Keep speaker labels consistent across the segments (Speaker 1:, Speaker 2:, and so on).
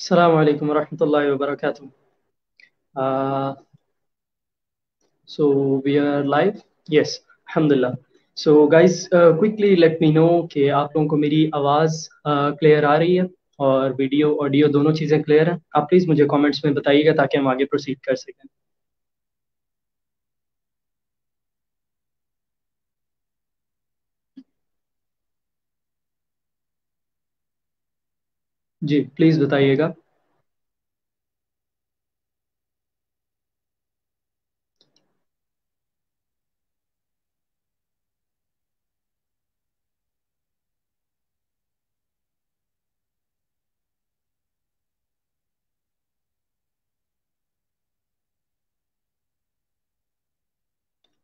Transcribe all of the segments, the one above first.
Speaker 1: السلام alaikum warahmatullahi wabarakatuh. Uh, so we are live. Yes, alhamdulillah. So guys, uh, quickly let me know कि आप लोगों को मेरी आवाज़ क्लियर uh, आ रही है और वीडियो ऑडियो दोनों चीज़ें क्लियर हैं आप प्लीज़ मुझे कमेंट्स में बताइएगा ताकि हम आगे प्रोसीड कर सकें जी प्लीज बताइएगा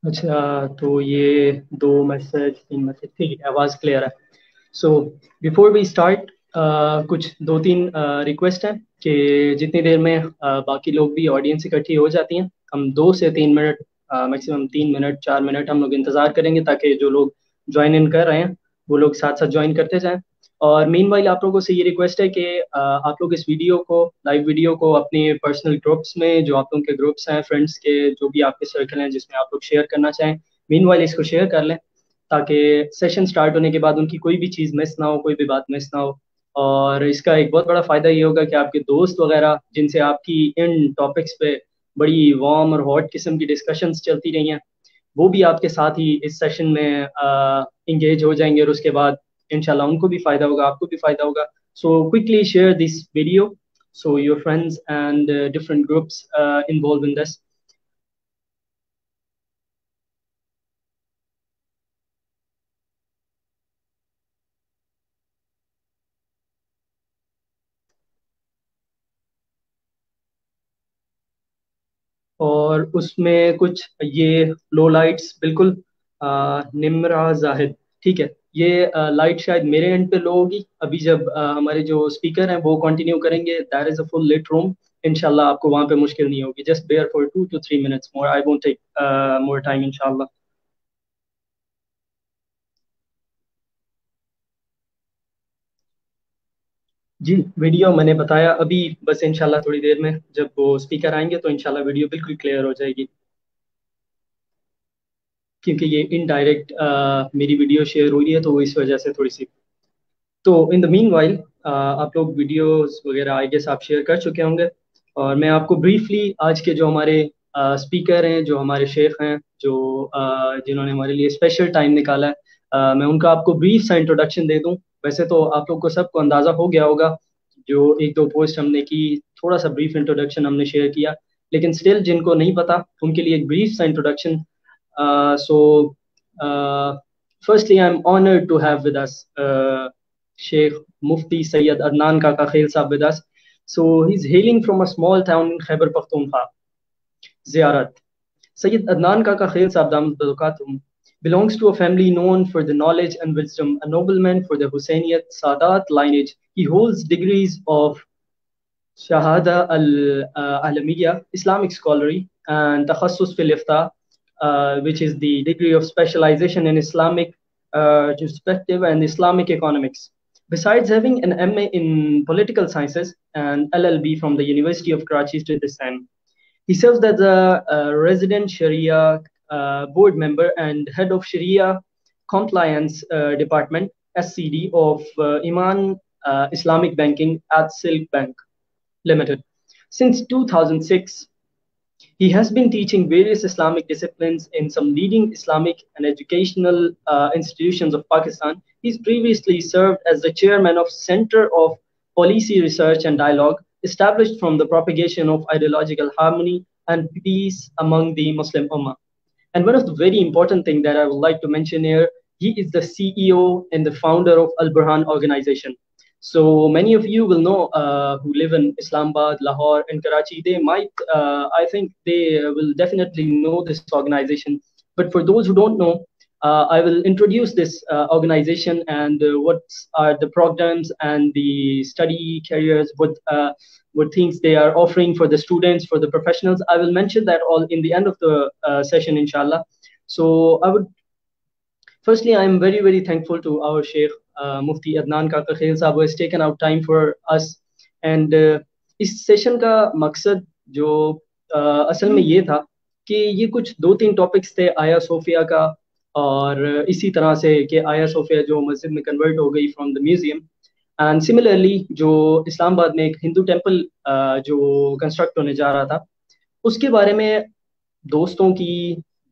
Speaker 1: अच्छा तो ये दो मैसेज तीन मैसेज ठीक है आवाज़ क्लियर है सो बिफोर वी स्टार्ट कुछ दो तीन रिक्वेस्ट हैं कि जितनी देर में आ, बाकी लोग भी ऑडियंस इकट्ठी हो जाती हैं हम दो से तीन मिनट मैक्सिमम तीन मिनट चार मिनट हम लोग इंतज़ार करेंगे ताकि जो लोग ज्वाइन इन कर रहे हैं वो लोग साथ साथ ज्वाइन करते जाएं और मेन वाइल आप लोगों से ये रिक्वेस्ट है कि आप लोग इस वीडियो को लाइव वीडियो को अपने पर्सनल ग्रुप्स में जो आप लोगों के ग्रुप्स हैं फ्रेंड्स के जो भी आपके सर्कल हैं जिसमें आप लोग शेयर करना चाहें मेन वाइल इसको शेयर कर लें ताकि सेशन स्टार्ट होने के बाद उनकी कोई भी चीज़ मिस ना हो कोई भी बात मिस ना हो और इसका एक बहुत बड़ा फ़ायदा ये होगा कि आपके दोस्त वगैरह जिनसे आपकी इन टॉपिक्स पे बड़ी वार्म और हॉट किस्म की डिस्कशंस चलती रही हैं वो भी आपके साथ ही इस सेशन में इंगेज हो जाएंगे और उसके बाद इनशाला उनको भी फ़ायदा होगा आपको भी फ़ायदा होगा so quickly share this video so your friends and different groups involve in this और उसमें कुछ ये लो लाइट्स बिल्कुल निमरा जाहिद ठीक है ये लाइट शायद मेरे एंड पे लो होगी अभी जब हमारे जो स्पीकर हैं वो कंटिन्यू करेंगे that is a full lit room इनशाला आपको वहाँ पे मुश्किल नहीं होगी just bear for two two three minutes more I won't take more time इनशाला जी वीडियो मैंने बताया अभी बस इनशाला थोड़ी देर में जब वो स्पीकर आएंगे तो इनशाला वीडियो बिल्कुल क्लियर हो जाएगी क्योंकि ये इनडायरेक्ट मेरी वीडियो शेयर हुई है तो वो इस वजह से थोड़ी सी तो इन द मीन वाइल आप लोग वीडियोस वगैरह आई गेस आप शेयर कर चुके होंगे और मैं आपको ब्रीफली आज के जो हमारे स्पीकर हैं जो हमारे शेख हैं जो जिन्होंने हमारे लिए स्पेशल टाइम निकाला है मैं उनका आपको ब्रीफ सा इंट्रोडक्शन दे दूं वैसे तो आप लोग को सबको अंदाज़ा हो गया होगा जो एक दो पोस्ट हमने की थोड़ा सा ब्रीफ इंट्रोडक्शन हमने शेयर किया लेकिन स्टिल जिनको नहीं पता उनके लिए एक ब्रीफ सा introduction so firstly I am honoured to have with us Sheikh Mufti Syed Adnan Kaka Khel साहब with us so he's hailing from a small town in Khyber Pakhtunkhwa Ziyarat Syed Adnan Kaka खेल साहब दाम belongs to a family known for the knowledge and wisdom, a nobleman for the Husayniyat Sadat lineage. He holds degrees of Shahada al-Alamiyya, uh, Islamic scholarly, and Takhassus fil Ifta, uh, which is the degree of specialization in Islamic uh, perspective and Islamic economics. Besides having an MA in political sciences and LLB from the University of Karachi to the same, he serves as a, a resident Sharia uh, board member and head of Sharia Compliance uh, Department SCD of uh, Iman Islamic Banking at Silk Bank Limited. Since 2006, he has been teaching various Islamic disciplines in some leading Islamic and educational uh, institutions of Pakistan. He's previously served as the chairman of Center of Policy Research and Dialogue, established from the propagation of ideological harmony and peace among the Muslim Ummah. And one of the very important thing that I would like to mention here, he is the CEO and the founder of Al Burhan organization. So many of you will know uh, who live in Islamabad, Lahore, and Karachi. They might, uh, I think, they will definitely know this organization. But for those who don't know, uh, I will introduce this uh, organization and uh, what are the programs and the study careers, what, what things they are offering for the students, for the professionals. I will mention that all in the end of the session, inshallah. So I would, firstly, I'm very, very thankful to our Sheikh uh, Mufti Adnan Kaka Khail who has taken out time for us. And uh, session session का मकसद जो uh, असल में ये था कि ये कुछ दो तीन और इसी तरह से कि आया सोफिया जो मस्जिद में कन्वर्ट हो गई from the museum and similarly जो इस्लामाबाद में एक हिंदू टेम्पल जो कंस्ट्रक्ट होने जा रहा था उसके बारे में दोस्तों की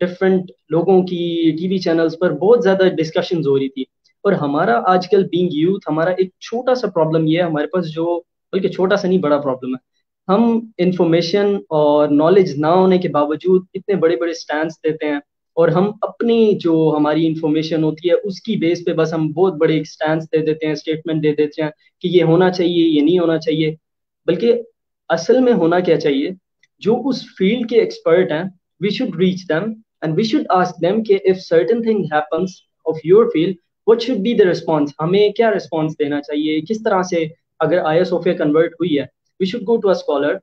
Speaker 1: डिफरेंट लोगों की टीवी चैनल्स पर बहुत ज़्यादा डिस्कशन हो रही थी और हमारा आजकल बींग यूथ हमारा एक छोटा सा प्रॉब्लम ये है हमारे पास जो बल्कि छोटा सा नहीं बड़ा प्रॉब्लम है हम इंफॉर्मेशन और नॉलेज ना होने के बावजूद इतने बड़े बड़े स्टैंड देते हैं और हम अपनी जो हमारी इंफॉर्मेशन होती है उसकी बेस पे बस हम बहुत बड़े स्टैंड दे देते हैं स्टेटमेंट दे देते हैं कि ये होना चाहिए ये नहीं होना चाहिए बल्कि असल में होना क्या चाहिए जो उस फील्ड के एक्सपर्ट हैं we should reach them and we should ask them कि if certain thing happens of your field what should be the response हमें क्या रिस्पॉन्स देना चाहिए किस तरह से अगर आई एस ओफिया कन्वर्ट हुई है we should go to a scholar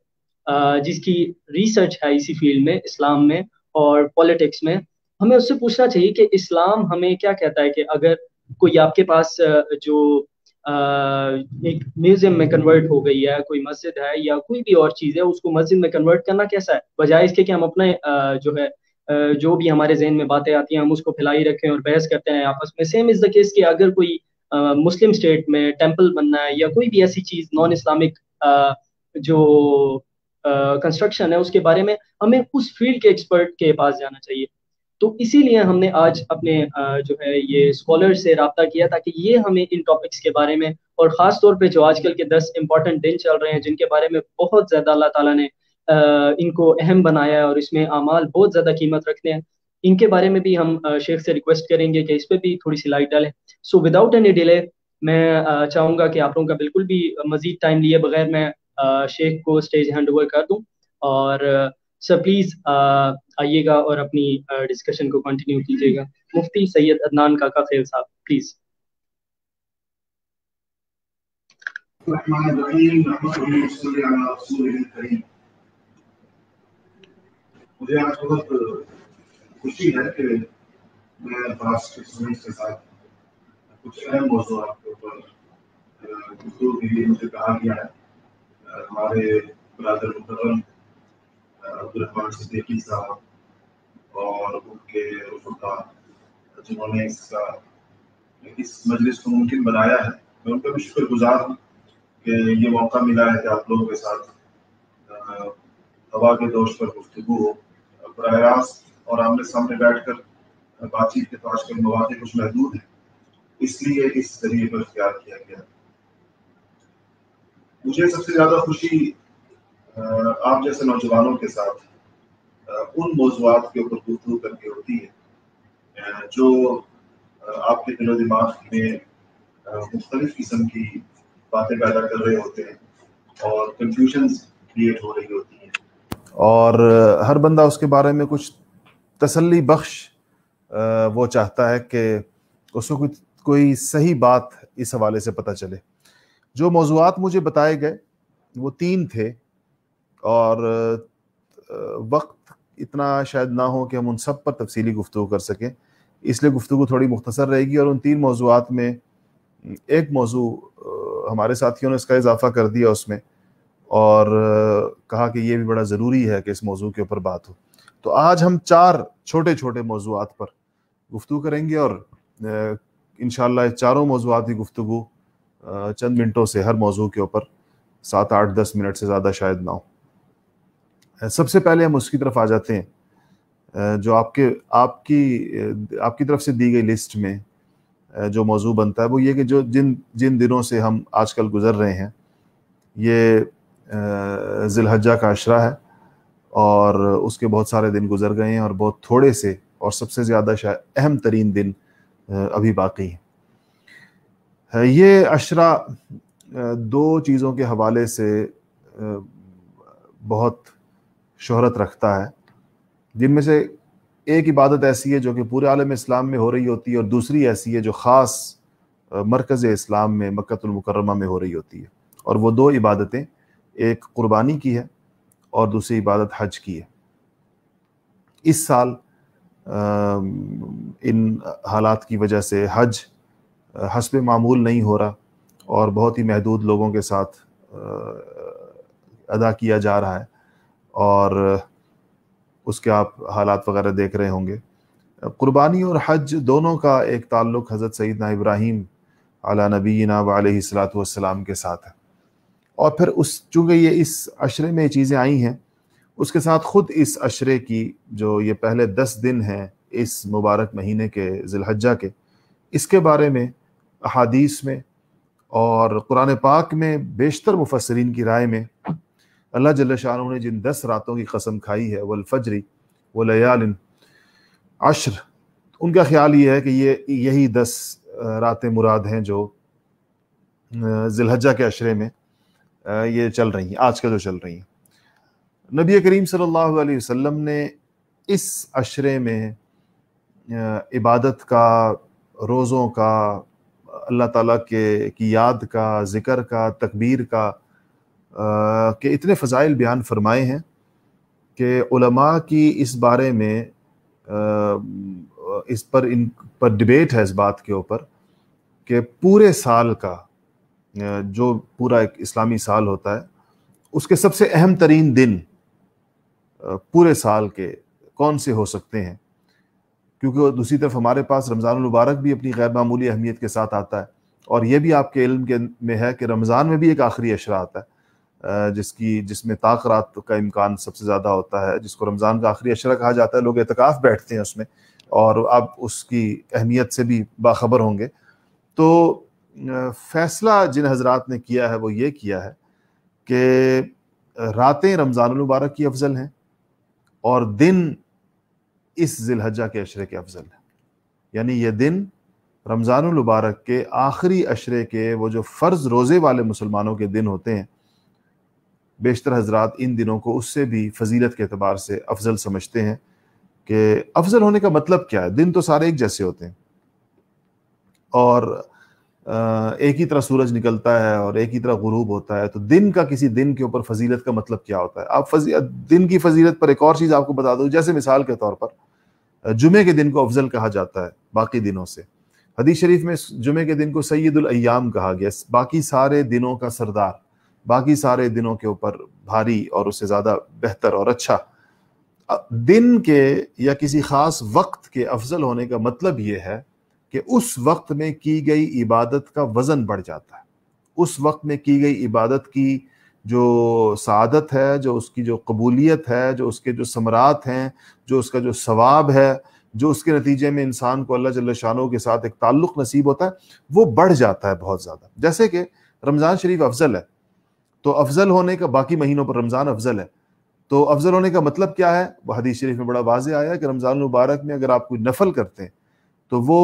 Speaker 1: जिसकी रिसर्च है इसी फील्ड में इस्लाम में और पॉलिटिक्स में हमें उससे पूछना चाहिए कि इस्लाम हमें क्या कहता है कि अगर कोई आपके पास जो एक म्यूजियम में कन्वर्ट हो गई है कोई मस्जिद है या कोई भी और चीज़ है उसको मस्जिद में कन्वर्ट करना कैसा है बजाय इसके कि हम अपने जो है जो भी हमारे जहन में बातें आती हैं हम उसको फैलाई रखें और बहस करते हैं आपस में सेम इज़ द केस कि अगर कोई मुस्लिम स्टेट में टेम्पल बनना है या कोई भी ऐसी चीज़ नॉन इस्लामिक जो कंस्ट्रक्शन है उसके बारे में हमें उस फील्ड के एक्सपर्ट के पास जाना चाहिए तो इसीलिए हमने आज अपने जो है ये स्कॉलर से रबता किया ताकि ये हमें इन टॉपिक्स के बारे में और ख़ास तौर पे जो आजकल के दस इंपॉर्टेंट दिन चल रहे हैं जिनके बारे में बहुत ज़्यादा अल्लाह ताला ने इनको अहम बनाया है और इसमें अमाल बहुत ज़्यादा कीमत रखते हैं इनके बारे में भी हम शेख से रिक्वेस्ट करेंगे कि इस पर भी थोड़ी सी लाइट डालें सो विदाउट एनी डिले मैं चाहूँगा कि आप लोगों का बिल्कुल भी मजीद टाइम लिए बगैर मैं शेख को स्टेज हैंड ओवर कर दूँ और सर प्लीज़ uh, आइएगा और अपनी डिस्कशन uh, को कंटिन्यू कीजिएगा मुफ्ती सैयद अदनान काका फेल साहब प्लीज़ मुझे आज बहुत
Speaker 2: खुशी है कि मैं फास्ट के साथ कुछ अहम मौजूद uh, मुझे कहा गया है हमारे ब्रादर मुकरम अब्दुलरहमान सिद्दीकी साहब और उनके रफका जिन्होंने इसका इस मजलिस को मुमकिन बनाया है मैं उनका भी शुक्रगुजार हूँ कि ये मौका मिला है कि आप लोगों के साथ हवा के दोष पर गुफ्तु हो बर रास्त और आमने सामने बैठ कर बातचीत के पास आजकल मौाक़े कुछ महदूद हैं इसलिए इस जरिए पर इख्तियार किया गया मुझे सबसे ज़्यादा खुशी आप जैसे नौजवानों के साथ उन मौजूद के ऊपर गुफ्तु करके होती है जो आपके दिलो दिमाग में मुख्तलिफ किस्म की बातें पैदा कर रहे होते हैं और कंफ्यूजन क्रिएट हो रही होती है और हर बंदा उसके बारे में कुछ तसल्ली बख्श वो चाहता है कि उसको कोई कोई सही बात इस हवाले से पता चले जो मौजूद मुझे बताए गए वो तीन थे और वक्त इतना शायद ना हो कि हम उन सब पर तफसली गुफ्तु कर सकें इसलिए गुफ्तु थोड़ी मुख्तसर रहेगी और उन तीन मौजूद में एक मौजू हमारे साथियों ने इसका इजाफा कर दिया उसमें और कहा कि ये भी बड़ा ज़रूरी है कि इस मौजू के ऊपर बात हो तो आज हम चार छोटे छोटे मौजूद पर गुफ्तु करेंगे और इन चारों मौजूद की गुफ्तु चंद मिनटों से हर मौजू के ऊपर सात आठ दस मिनट से ज़्यादा शायद ना हो सबसे पहले हम उसकी तरफ आ जाते हैं जो आपके आपकी आपकी तरफ से दी गई लिस्ट में जो मौजू बनता है वो ये कि जो जिन जिन दिनों से हम आजकल गुजर रहे हैं ये जिलहजा का अशरा है और उसके बहुत सारे दिन गुजर गए हैं और बहुत थोड़े से और सबसे ज़्यादा शायद अहम तरीन दिन अभी बाकी हैं ये अशरा दो चीज़ों के हवाले से बहुत शोहरत रखता है जिनमें से एक इबादत ऐसी है जो कि पूरे आलम इस्लाम में हो रही होती है और दूसरी ऐसी है जो ख़ास मरकज़ इस्लाम में मक्तुलमकरमा में हो रही होती है और वो दो इबादतें एक क़ुरबानी की है और दूसरी इबादत हज की है इस साल इन हालात की वजह से हज हसब मामूल नहीं हो रहा और बहुत ही महदूद लोगों के साथ अदा किया जा रहा है और उसके आप हालात वगैरह देख रहे होंगे कुर्बानी और हज दोनों का एक ताल्लुक हज़रत सैदना इब्राहिम अला नबीना वालत के साथ है और फिर उस चूँकि ये इस अशरे में चीज़ें आई हैं उसके साथ ख़ुद इस अशरे की जो ये पहले दस दिन हैं इस मुबारक महीने के जिलहजा के इसके बारे में अहादीस में और कुरान पाक में बेशतर मुफसरीन की राय में अल्लाह जल्ल शाह ने जिन दस रातों की कसम खाई है वलफजरी व अशर उनका ख्याल ये है कि ये यही दस रातें मुराद हैं जो जिलहजा के अशरे में ये चल रही हैं आज का जो चल रही हैं नबी करीम सल्लल्लाहु अलैहि वसल्लम ने इस अशरे में इबादत का रोज़ों का अल्लाह ताला के की याद का ज़िक्र का तकबीर का के इतने फ़जाइल बयान फरमाए हैं कि उलमा की इस बारे में इस पर इन पर डिबेट है इस बात के ऊपर कि पूरे साल का जो पूरा एक इस्लामी साल होता है उसके सबसे अहम तरीन दिन पूरे साल के कौन से हो सकते हैं क्योंकि दूसरी तरफ हमारे पास रमज़ान मुबारक भी अपनी गैर मामूली अहमियत के साथ आता है और ये भी आपके इल्म के में है कि रमज़ान में भी एक आखिरी अशरा आता है जिसकी जिसमें ताकरात का इम्कान सबसे ज़्यादा होता है जिसको रमज़ान का आखिरी अशरा कहा जाता है लोग एतकाफ़ बैठते हैं उसमें और आप उसकी अहमियत से भी बाखबर होंगे तो फैसला जिन हजरात ने किया है वो ये किया है कि रातें रमज़ान मुबारक की अफजल हैं और दिन इस जिलहजा के अशरे के अफजल हैं यानी यह दिन रमज़ान मुबारक के आखिरी अशरे के वो जो फ़र्ज़ रोज़े वाले मुसलमानों के दिन होते हैं बेशतर हजरात इन दिनों को उससे भी फजीलत के अतबार से अफजल समझते हैं कि अफजल होने का मतलब क्या है दिन तो सारे एक जैसे होते हैं और एक ही तरह सूरज निकलता है और एक ही तरह गुरूब होता है तो दिन का किसी दिन के ऊपर फजीलत का मतलब क्या होता है आप फजी दिन की फजीलत पर एक और चीज़ आपको बता दूँ जैसे मिसाल के तौर पर जुमे के दिन को अफजल कहा जाता है बाकी दिनों से हदीस शरीफ में जुमे के दिन को सैदुलयाम कहा गया बाकी सारे दिनों का सरदार बाकी सारे दिनों के ऊपर भारी और उससे ज़्यादा बेहतर और अच्छा दिन के या किसी ख़ास वक्त के अफजल होने का मतलब यह है कि उस वक्त में की गई इबादत का वज़न बढ़ जाता है उस वक्त में की गई इबादत की जो सादत है जो उसकी जो कबूलियत है जो उसके जो समरात हैं जो उसका जो सवाब है जो उसके नतीजे में इंसान को अल्लाह जल्ला शाहों के साथ एक ताल्लुक़ नसीब होता है वो बढ़ जाता है बहुत ज़्यादा जैसे कि रमज़ान शरीफ अफजल है तो अफजल होने का बाकी महीनों पर रमज़ान अफजल है तो अफजल होने का मतलब क्या है हदीस शरीफ में बड़ा वाजे आया कि रमज़ान मुबारक में अगर आप कोई नफल करते हैं तो वो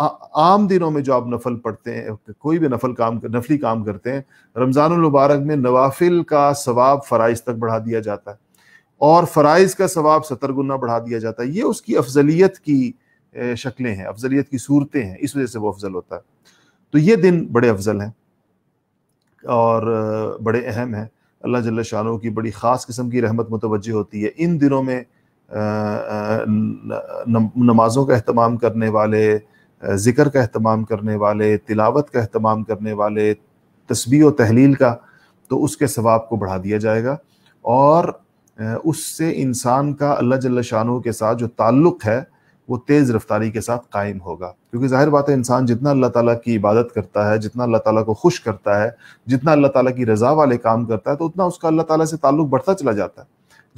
Speaker 2: आ, आम दिनों में जो आप नफल पढ़ते हैं कोई भी नफल काम नफली काम करते हैं रमज़ान मुबारक में नवाफिल का सवाब फ़राइज़ तक बढ़ा दिया जाता है और फ़राइज़ का सवाब सतर गुना बढ़ा दिया जाता है ये उसकी अफजलियत की शक्लें हैं अफजलियत की सूरतें हैं इस वजह से वो अफजल होता है तो ये दिन बड़े अफजल हैं और बड़े अहम हैं अल्लाह जल्ल शाह की बड़ी ख़ास किस्म की रहमत मुतवजह होती है इन दिनों में नमाज़ों का अहतमाम करने वाले ज़िक्र का अहतमाम करने वाले तिलावत का अहतमाम करने वाले तस्वीर व तहलील का तो उसके सवाब को बढ़ा दिया जाएगा और उससे इंसान का अल्लाह जल्ल शाह के साथ जो ताल्लुक़ है वो तेज़ रफ्तारी के साथ कायम होगा क्योंकि जाहिर बात है इंसान जितना अल्लाह ताला की इबादत करता है जितना अल्लाह ताला को खुश करता है जितना अल्लाह ताला की रज़ा वाले काम करता है तो उतना उसका अल्लाह ताला से ताल्लुक़ बढ़ता चला जाता है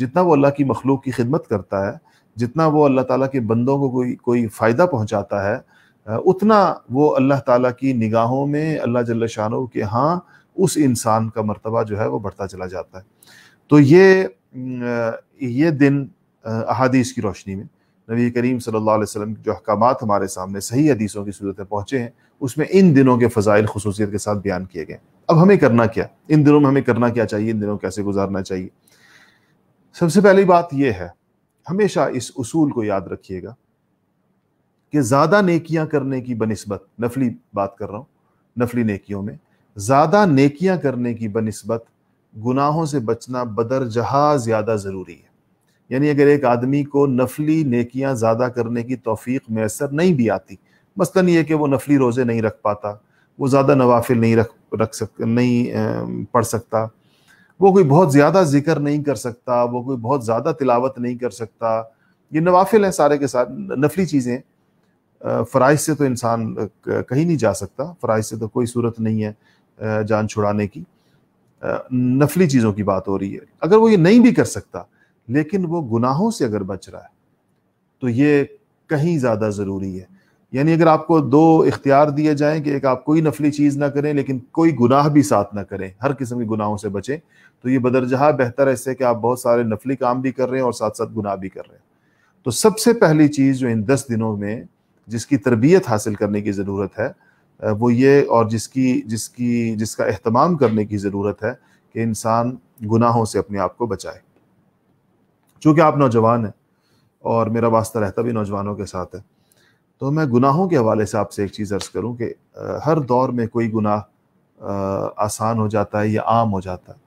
Speaker 2: जितना वो अल्लाह की मखलूक की खिदमत करता है जितना वो अल्लाह ताला के बंदों को कोई कोई फ़ायदा पहुँचाता है उतना वो अल्लाह ताला की निगाहों में अल्लाह जल शाह के हाँ उस इंसान का मरतबा जो है वो बढ़ता चला जाता है तो ये ये दिन अहादीस की रोशनी में नबी करीम सल्लल्लाहो अलैहि वसल्लम जो अहकाम हमारे सामने सही हदीसों की सूरत में पहुँचे हैं उसमें इन दिनों के फ़जाइल खसूसियत के साथ बयान किए गए अब हमें करना क्या इन दिनों में हमें करना क्या चाहिए इन दिनों कैसे गुजारना चाहिए सबसे पहली बात यह है हमेशा इस असूल को याद रखिएगा कि ज़्यादा नेकियां करने की बनस्बत नफली बात कर रहा हूँ नफली नेकियों में ज़्यादा नेकियां करने की बनस्बत गुनाहों से बचना बदर जहाँ ज़्यादा ज़रूरी है यानी अगर एक आदमी को नफली नेकियां ज़्यादा करने की तोफ़ी मैसर नहीं भी आती मसलन ये कि वो नफली रोज़े नहीं रख पाता वो ज़्यादा नवाफिल नहीं रख रख सक नहीं पढ़ सकता वो कोई बहुत ज़्यादा जिक्र नहीं कर सकता वो कोई बहुत ज़्यादा तिलावत नहीं कर सकता ये नवाफिल हैं सारे के साथ नफली चीज़ें फ़राइज से तो इंसान कहीं नहीं जा सकता फ़राइज से तो कोई सूरत नहीं है जान छुड़ाने की नफली चीज़ों की बात हो रही है अगर वो ये नहीं भी कर सकता लेकिन वो गुनाहों से अगर बच रहा है तो ये कहीं ज़्यादा ज़रूरी है यानी अगर आपको दो इख्तियार दिए जाएं कि एक आप कोई नफली चीज़ ना करें लेकिन कोई गुनाह भी साथ ना करें हर किस्म के गुनाहों से बचें तो ये बदरजहा बेहतर है इससे कि आप बहुत सारे नफली काम भी कर रहे हैं और साथ साथ गुनाह भी कर रहे हैं तो सबसे पहली चीज़ जो इन दस दिनों में जिसकी तरबियत हासिल करने की ज़रूरत है वो ये और जिसकी जिसकी जिसका अहतमाम करने की ज़रूरत है कि इंसान गुनाहों से अपने आप को बचाए चूँकि आप नौजवान हैं और मेरा वास्ता रहता भी नौजवानों के साथ है तो मैं गुनाहों के हवाले से आपसे एक चीज़ अर्ज़ करूँ कि हर दौर में कोई गुनाह आसान हो जाता है या आम हो जाता है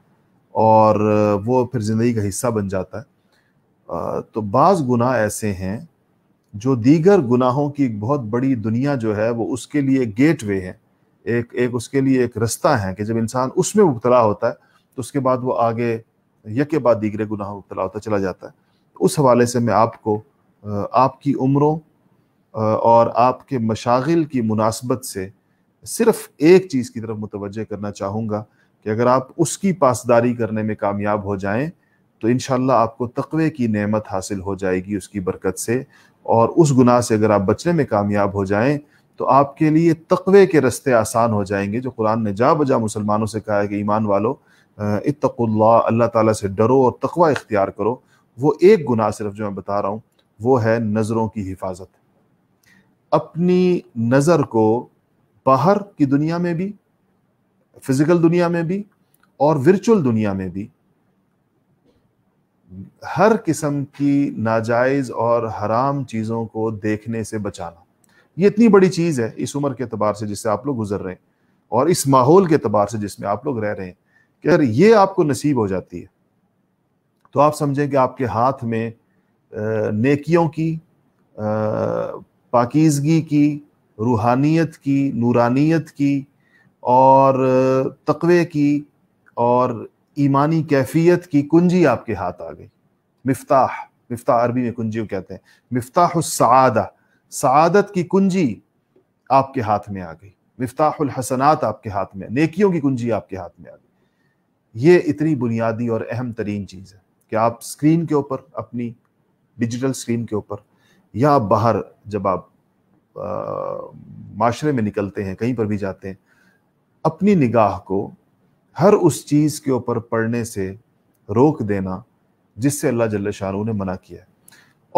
Speaker 2: और वो फिर ज़िंदगी का हिस्सा बन जाता है तो बाज़ गुनाह ऐसे हैं जो दीगर गुनाहों की बहुत बड़ी दुनिया जो है वो उसके लिए गेट वे है एक एक उसके लिए एक रास्ता है कि जब इंसान उसमें मुबतला होता है तो उसके बाद वो आगे यके बाद दीगरे गुनाह मुबतला होता चला जाता है तो उस हवाले से मैं आपको आपकी उम्रों और आपके मशागिल की मुनासबत से सिर्फ एक चीज़ की तरफ मुतवजह करना चाहूँगा कि अगर आप उसकी पासदारी करने में कामयाब हो जाएं तो इन आपको तकवे की नमत हासिल हो जाएगी उसकी बरकत से और उस गुनाह से अगर आप बचने में कामयाब हो जाएं तो आपके लिए तकवे के रस्ते आसान हो जाएंगे जो कुरान ने जा बजा मुसलमानों से कहा है कि ईमान वालों इतकुल्ला अल्लाह ताला से डरो और तकवा इख्तियार करो वो एक गुनाह सिर्फ जो मैं बता रहा हूँ वो है नज़रों की हिफाजत अपनी नज़र को बाहर की दुनिया में भी फिज़िकल दुनिया में भी और वर्चुअल दुनिया में भी हर किस्म की नाजायज़ और हराम चीज़ों को देखने से बचाना ये इतनी बड़ी चीज़ है इस उम्र के अतबार से जिससे आप लोग गुजर रहे हैं और इस माहौल के अतबार से जिसमें आप लोग रह रहे हैं कि अगर ये आपको नसीब हो जाती है तो आप समझें कि आपके हाथ में नेकियों की पाकिजगी की रूहानियत की नूरानियत की और तकवे की और ईमानी कैफियत की कुंजी आपके हाथ आ गई मफ्ताह मफ्ताह अरबी में कुंजी कहते हैं मफ्ताह सदत की कुंजी आपके हाथ में आ गई मफ्ताहसनात आपके हाथ में नेकियों की कुंजी आपके हाथ में आ गई ये इतनी बुनियादी और अहम तरीन चीज़ है कि आप स्क्रीन के ऊपर अपनी डिजिटल स्क्रीन के ऊपर या बाहर जब आप माशरे में निकलते हैं कहीं पर भी जाते हैं अपनी निगाह को हर उस चीज़ के ऊपर पढ़ने से रोक देना जिससे अल्लाह जल्ला शाहरुख ने मना किया है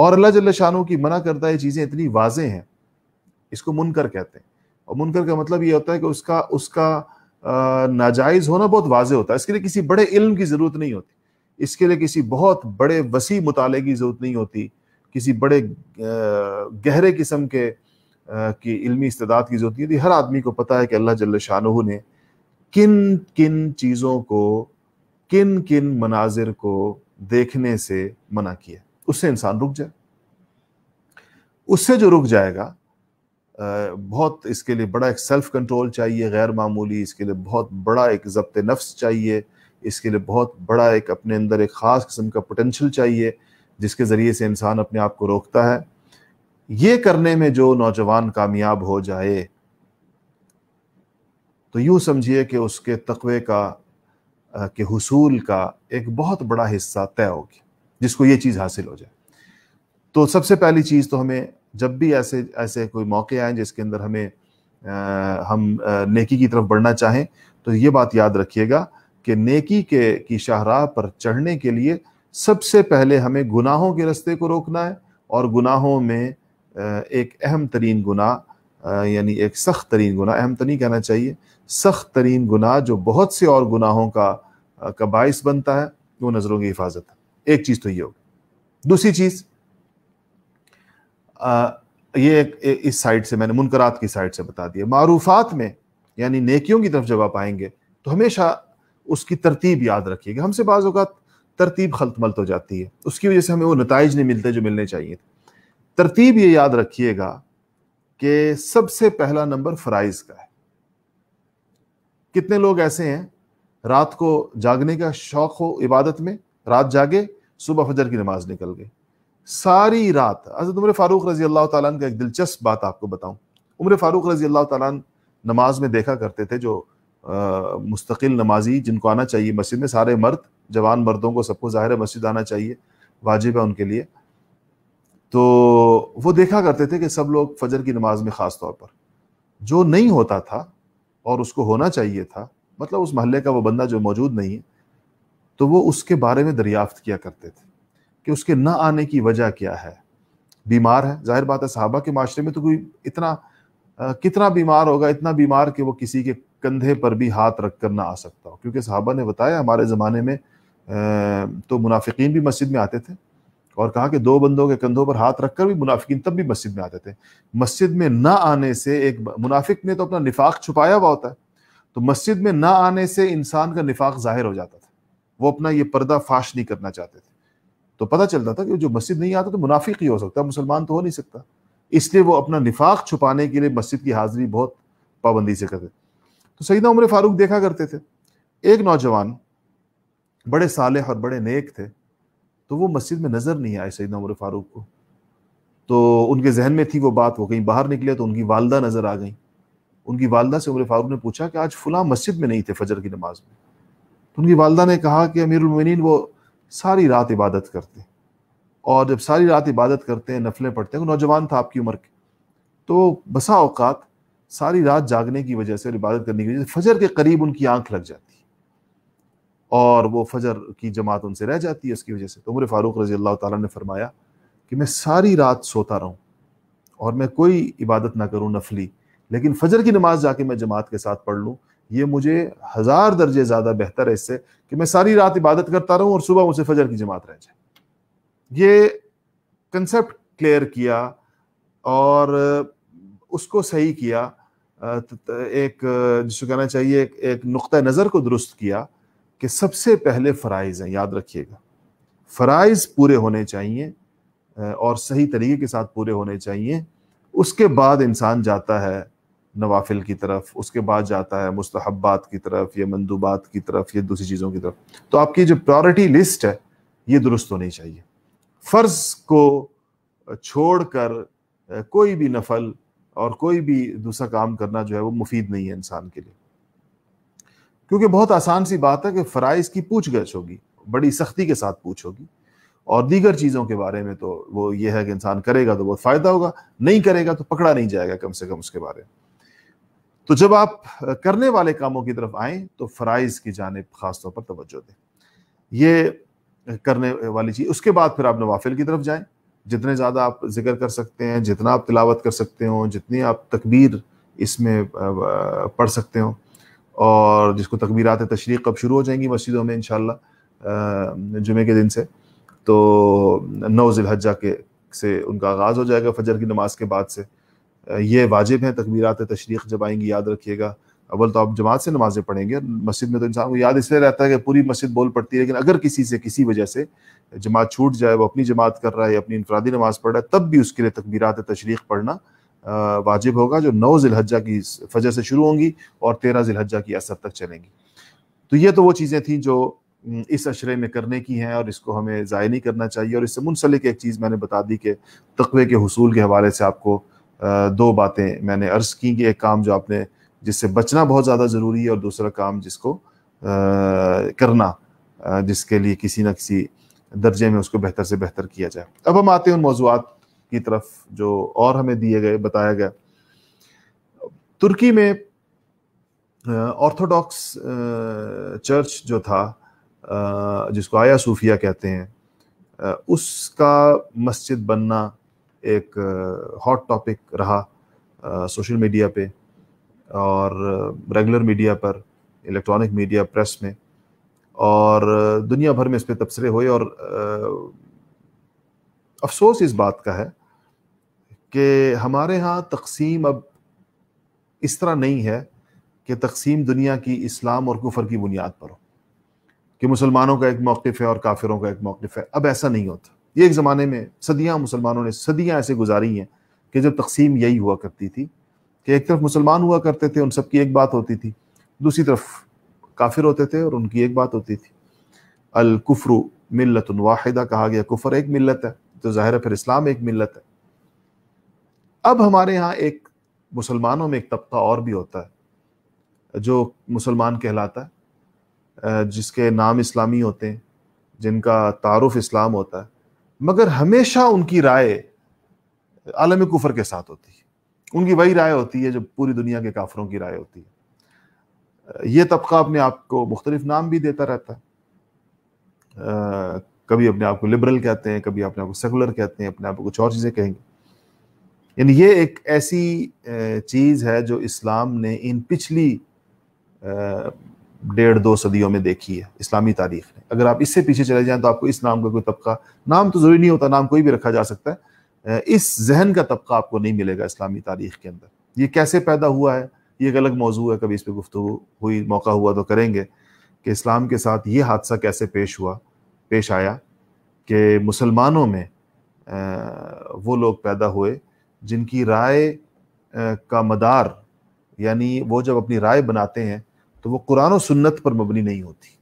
Speaker 2: और अल्लाह जल्ला शाहरुख की मना करता है चीज़ें इतनी वाजें हैं इसको मुनकर कहते हैं और मुनकर का मतलब ये होता है कि उसका उसका नाजायज होना बहुत वाजे होता है इसके लिए किसी बड़े इल्म की जरूरत नहीं होती इसके लिए किसी बहुत बड़े वसी मुताले की जरूरत नहीं होती किसी बड़े गहरे किस्म के की इल्मी इस्तेदाद की जरूरत नहीं होती हर आदमी को पता है कि अल्लाह जल्ल शाह ने किन किन चीज़ों को किन किन मनाजिर को देखने से मना किया उससे इंसान रुक जाए उससे जो रुक जाएगा बहुत इसके लिए बड़ा एक सेल्फ कंट्रोल चाहिए गैर मामूली इसके लिए बहुत बड़ा एक जब्त नफ्स चाहिए इसके लिए बहुत बड़ा एक अपने अंदर एक ख़ास किस्म का पोटेंशल चाहिए जिसके ज़रिए से इंसान अपने आप को रोकता है ये करने में जो नौजवान कामयाब हो जाए तो यूँ समझिए कि उसके तकवे का के हसूल का एक बहुत बड़ा हिस्सा तय हो गया जिसको ये चीज़ हासिल हो जाए तो सबसे पहली चीज़ तो हमें जब भी ऐसे ऐसे कोई मौके आए जिसके अंदर हमें आ, हम आ, नेकी की तरफ बढ़ना चाहें तो ये बात याद रखिएगा कि नेकी के की शाहराह पर चढ़ने के लिए सबसे पहले हमें गुनाहों के रस्ते को रोकना है और गुनाहों में एक अहम तरीन गुनाह यानी एक सख्त तरीन गुनाह अहम तो नहीं कहना चाहिए सख्त तरीन गुनाह जो बहुत से और गुनाहों का का बायस बनता है वो नज़रों की हिफाजत है एक चीज़ तो ये होगी दूसरी चीज़ ये इस साइड से मैंने मुनकरात की साइड से बता दिया मारूफात में यानी नेकियों की तरफ जब आप आएंगे तो हमेशा उसकी तरतीब याद रखिएगा हमसे बाज़ अवत तरतीब मलत हो जाती है उसकी वजह से हमें वो नतज नहीं मिलते जो मिलने चाहिए तरतीब ये याद रखिएगा कि सबसे पहला नंबर फ़राइज़ का है कितने लोग ऐसे हैं रात को जागने का शौक़ हो इबादत में रात जागे सुबह फजर की नमाज निकल गई सारी रात हजरत उम्र फारूक रजी अल्लाह ताला का एक दिलचस्प बात आपको बताऊं उम्र फारूक रजी अल्लाह ताला नमाज में देखा करते थे जो मुस्तकिल नमाजी जिनको आना चाहिए मस्जिद में सारे मर्द जवान मर्दों को सबको ज़ाहिर मस्जिद आना चाहिए वाजिब है उनके लिए तो वो देखा करते थे कि सब लोग फजर की नमाज में ख़ास तौर पर जो नहीं होता था और उसको होना चाहिए था मतलब उस महल्ले का वो बंदा जो मौजूद नहीं है तो वो उसके बारे में दरियाफ्त किया करते थे कि उसके न आने की वजह क्या है बीमार है जाहिर बात है साहबा के माशरे में तो कोई इतना आ, कितना बीमार होगा इतना बीमार कि वो किसी के कंधे पर भी हाथ रख कर ना आ सकता हो क्योंकि साहबा ने बताया हमारे ज़माने में आ, तो मुनाफिकीन भी मस्जिद में आते थे और कहा कि दो बंदों के कंधों पर हाथ रख कर भी मुनाफिकीन तब भी मस्जिद में आते थे मस्जिद में ना आने से एक मुनाफिक ने तो अपना निफाक छुपाया हुआ होता है तो मस्जिद में ना आने से इंसान का निफाक जाहिर हो जाता था वो अपना ये पर्दा फाश नहीं करना चाहते थे तो पता चलता था कि जो मस्जिद नहीं आता तो मुनाफिक ही हो सकता मुसलमान तो हो नहीं सकता इसलिए वो अपना निफाक छुपाने के लिए मस्जिद की हाजिरी बहुत पाबंदी से करते तो सईदा उम्र फारूक देखा करते थे एक नौजवान बड़े साले और बड़े नेक थे तो वो मस्जिद में नज़र नहीं आए सईदा उम्र फारूक को तो उनके जहन में थी वो बात वो कहीं बाहर निकले तो उनकी वालदा नज़र आ गई उनकी वालदा से उम्र फारूक ने पूछा कि आज फुला मस्जिद में नहीं थे फजर की नमाज में तो उनकी वालदा ने कहा कि अमीरमिन वो सारी रात इबादत करते हैं और जब सारी रात इबादत करते हैं नफलें पढ़ते हैं नौजवान था आपकी उम्र के तो बसा अवकात सारी रात जागने की वजह से और इबादत करने की वजह से फजर के करीब उनकी आंख लग जाती है और वो फजर की जमात उनसे रह जाती है उसकी वजह से तो उम्र फ़ारूक रजी अल्लाह ताला ने फरमाया कि मैं सारी रात सोता रहूँ और मैं कोई इबादत ना करूँ नफली लेकिन फजर की नमाज जाके मैं जमात के साथ पढ़ लूँ ये मुझे हजार दर्जे ज्यादा बेहतर है इससे कि मैं सारी रात इबादत करता रहूं और सुबह मुझे फजर की जमात रह जाए ये कंसेप्ट क्लियर किया और उसको सही किया एक जिसको कहना चाहिए एक, एक नुक़ नज़र को दुरुस्त किया कि सबसे पहले फ़राइज़ हैं याद रखिएगा फ़राइज़ पूरे होने चाहिए और सही तरीके के साथ पूरे होने चाहिए उसके बाद इंसान जाता है नवाफिल की तरफ उसके बाद जाता है मुस्तहबात की तरफ या मंदूबात की तरफ या दूसरी चीज़ों की तरफ तो आपकी जो प्रायोरिटी लिस्ट है ये दुरुस्त होनी चाहिए फ़र्ज को छोड़कर कोई भी नफल और कोई भी दूसरा काम करना जो है वो मुफीद नहीं है इंसान के लिए क्योंकि बहुत आसान सी बात है कि फ़राइज़ की पूछ गछ होगी बड़ी सख्ती के साथ पूछ होगी और दीगर चीज़ों के बारे में तो वो ये है कि इंसान करेगा तो बहुत फ़ायदा होगा नहीं करेगा तो पकड़ा नहीं जाएगा कम से कम उसके बारे में तो जब आप करने वाले कामों की तरफ आए तो फ़राइज़ की जानब खासतौर पर तोज्जो दें ये करने वाली चीज़ उसके बाद फिर आप नवाफिल की तरफ जाएं जितने ज़्यादा आप जिक्र कर सकते हैं जितना आप तिलावत कर सकते हो जितनी आप तकबीर इसमें पढ़ सकते हो और जिसको तकबीरत तशरीक कब शुरू हो जाएंगी मस्जिदों में इन जुमे के दिन से तो नौ जिलहजा के से उनका आगाज़ हो जाएगा फजर की नमाज के बाद से ये वाजिब हैं तकबीरत तशरीक जब आएंगी याद रखिएगा अव्वल तो आप जमात से नमाज़ें पढ़ेंगे मस्जिद में तो इंसान को याद इसलिए रहता है कि पूरी मस्जिद बोल पड़ती है लेकिन अगर किसी से किसी वजह से जमात छूट जाए वो अपनी जमात कर रहा है अपनी इनफरादी नमाज पढ़ रहा है तब भी उसके लिए तकबीरत तशरीक पढ़ना वाजिब होगा जो नौ जिलहजा की फजह से शुरू होंगी और तेरह जिलहजा की असर तक चलेंगी तो ये तो वो चीज़ें थी जो इस अशरे में करने की हैं और इसको हमें ज़ाय नहीं करना चाहिए और इससे मुनसलिक एक चीज़ मैंने बता दी कि तकवे के हसूल के हवाले से आपको दो बातें मैंने अर्ज की कि एक काम जो आपने जिससे बचना बहुत ज़्यादा ज़रूरी है और दूसरा काम जिसको आ, करना जिसके लिए किसी न किसी दर्जे में उसको बेहतर से बेहतर किया जाए अब हम आते हैं उन मौजूद की तरफ जो और हमें दिए गए बताया गया तुर्की में ऑर्थोडॉक्स चर्च जो था जिसको आया सूफिया कहते हैं उसका मस्जिद बनना एक हॉट टॉपिक रहा सोशल मीडिया पे और रेगुलर मीडिया पर इलेक्ट्रॉनिक मीडिया प्रेस में और दुनिया भर में इस पर तबसरे हुए और अफसोस इस बात का है कि हमारे यहाँ तकसीम अब इस तरह नहीं है कि तकसीम दुनिया की इस्लाम और कुफर की बुनियाद पर हो कि मुसलमानों का एक मौक़ है और काफिरों का एक मौक़ है अब ऐसा नहीं होता ये एक ज़माने में सदियाँ मुसलमानों ने सदियाँ ऐसे गुजारी हैं कि जब तकसीम यही हुआ करती थी कि एक तरफ मुसलमान हुआ करते थे उन सबकी एक बात होती थी दूसरी तरफ काफिर होते थे और उनकी एक बात होती थी अलकुफ़्रु मिलत वाहिदा कहा गया कुफर एक मिलत है तो ज़ाहिर है फिर इस्लाम एक मिलत है अब हमारे यहाँ एक मुसलमानों में एक तबका और भी होता है जो मुसलमान कहलाता है जिसके नाम इस्लामी होते हैं जिनका तारफ़ इस्लाम होता है मगर हमेशा उनकी राय आलम कुफर के साथ होती है उनकी वही राय होती है जो पूरी दुनिया के काफरों की राय होती है ये तबका अपने आप को मुख्तलिफ नाम भी देता रहता है कभी अपने आप को लिबरल कहते हैं कभी अपने आप को सेकुलर कहते हैं अपने आप को कुछ और चीज़ें कहेंगे यानी ये एक ऐसी चीज़ है जो इस्लाम ने इन पिछली डेढ़ दो सदियों में देखी है इस्लामी तारीख ने अगर आप इससे पीछे चले जाएं तो आपको इस नाम का कोई तबका नाम तो ज़रूरी नहीं होता नाम कोई भी रखा जा सकता है इस जहन का तबका आपको नहीं मिलेगा इस्लामी तारीख के अंदर ये कैसे पैदा हुआ है ये एक अलग मौजू है कभी इस पर गुफ्तु हुई मौका हुआ तो करेंगे कि इस्लाम के साथ ये हादसा कैसे पेश हुआ पेश आया कि मुसलमानों में वो लोग पैदा हुए जिनकी राय का मदार यानी वो जब अपनी राय बनाते हैं तो वो कुरान और सुन्नत पर मबनी नहीं होती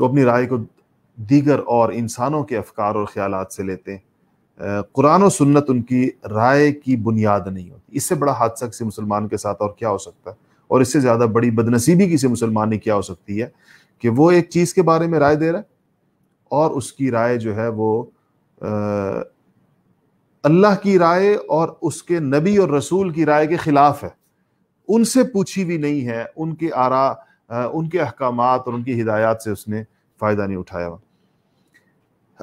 Speaker 2: वो अपनी राय को दीगर और इंसानों के अफकार और ख्याल से लेते हैं कुरान और सुन्नत उनकी राय की बुनियाद नहीं होती इससे बड़ा हादसा किसी मुसलमान के साथ और क्या हो सकता है और इससे ज़्यादा बड़ी बदनसीबी किसी मुसलमान ने क्या हो सकती है कि वो एक चीज़ के बारे में राय दे रहा है और उसकी राय जो है वो अल्लाह की राय और उसके नबी और रसूल की राय के ख़िलाफ़ है उनसे पूछी हुई नहीं है उनके आरा उनके अहकाम और उनकी हिदायत से उसने फ़ायदा नहीं उठाया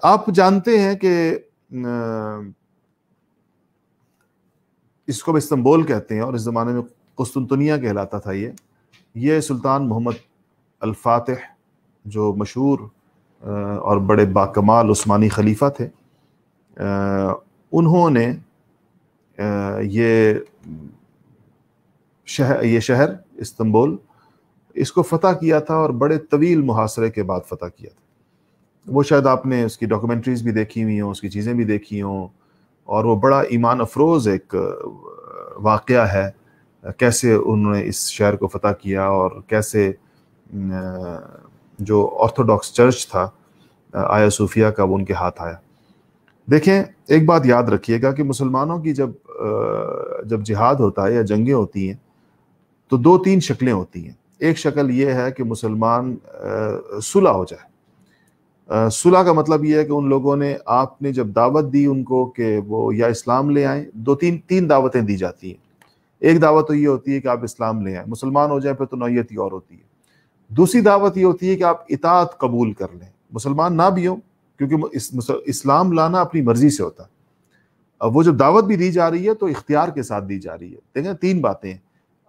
Speaker 2: आप जानते हैं कि इसको इस्तंबोल कहते हैं और इस ज़माने में कुस्तुनतनिया कहलाता था ये ये सुल्तान मोहम्मद अलफात जो मशहूर और बड़े बाकमाल उस्मानी खलीफा थे उन्होंने ये शहर ये शहर इस्तंबुल इसको फतह किया था और बड़े तवील मुहासरे के बाद फतह किया था वो शायद आपने उसकी डॉक्यूमेंट्रीज भी देखी हुई हों उसकी चीज़ें भी देखी हों और वो बड़ा ईमान अफरोज़ एक वाक़ है कैसे उन्होंने इस शहर को फतह किया और कैसे जो ऑर्थोडॉक्स चर्च था आया सूफिया का वो उनके हाथ आया देखें एक बात याद रखिएगा कि मुसलमानों की जब जब जिहाद होता है या जंगें होती हैं तो दो तीन शक्लें होती हैं एक शक्ल ये है कि मुसलमान सुलह हो जाए सुलह का मतलब ये है कि उन लोगों ने आपने जब दावत दी उनको कि वो या इस्लाम ले आए दो तीन तीन दावतें दी जाती हैं एक दावत तो ये होती है कि आप इस्लाम ले आए मुसलमान हो जाए फिर तो नौीयत ही और होती है दूसरी दावत ये होती है कि आप इतात कबूल कर लें मुसलमान ना भी हों क्योंकि इस, इस्लाम लाना अपनी मर्जी से होता है वो जब दावत भी दी जा रही है तो इख्तियार के साथ दी जा रही है देखें तीन बातें